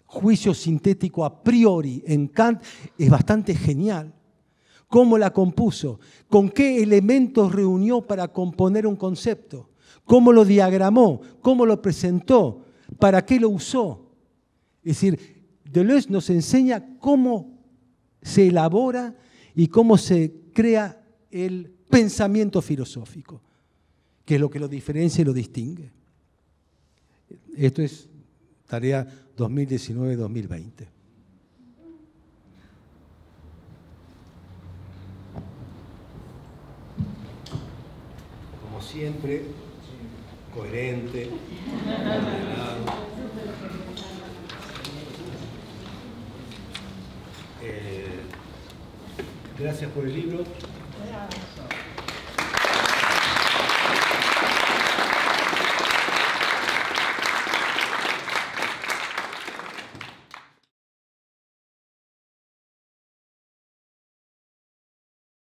juicio sintético a priori en Kant es bastante genial? ¿Cómo la compuso? ¿Con qué elementos reunió para componer un concepto? cómo lo diagramó, cómo lo presentó, para qué lo usó. Es decir, Deleuze nos enseña cómo se elabora y cómo se crea el pensamiento filosófico, que es lo que lo diferencia y lo distingue. Esto es tarea 2019-2020. Como siempre, coherente, eh, gracias por el libro.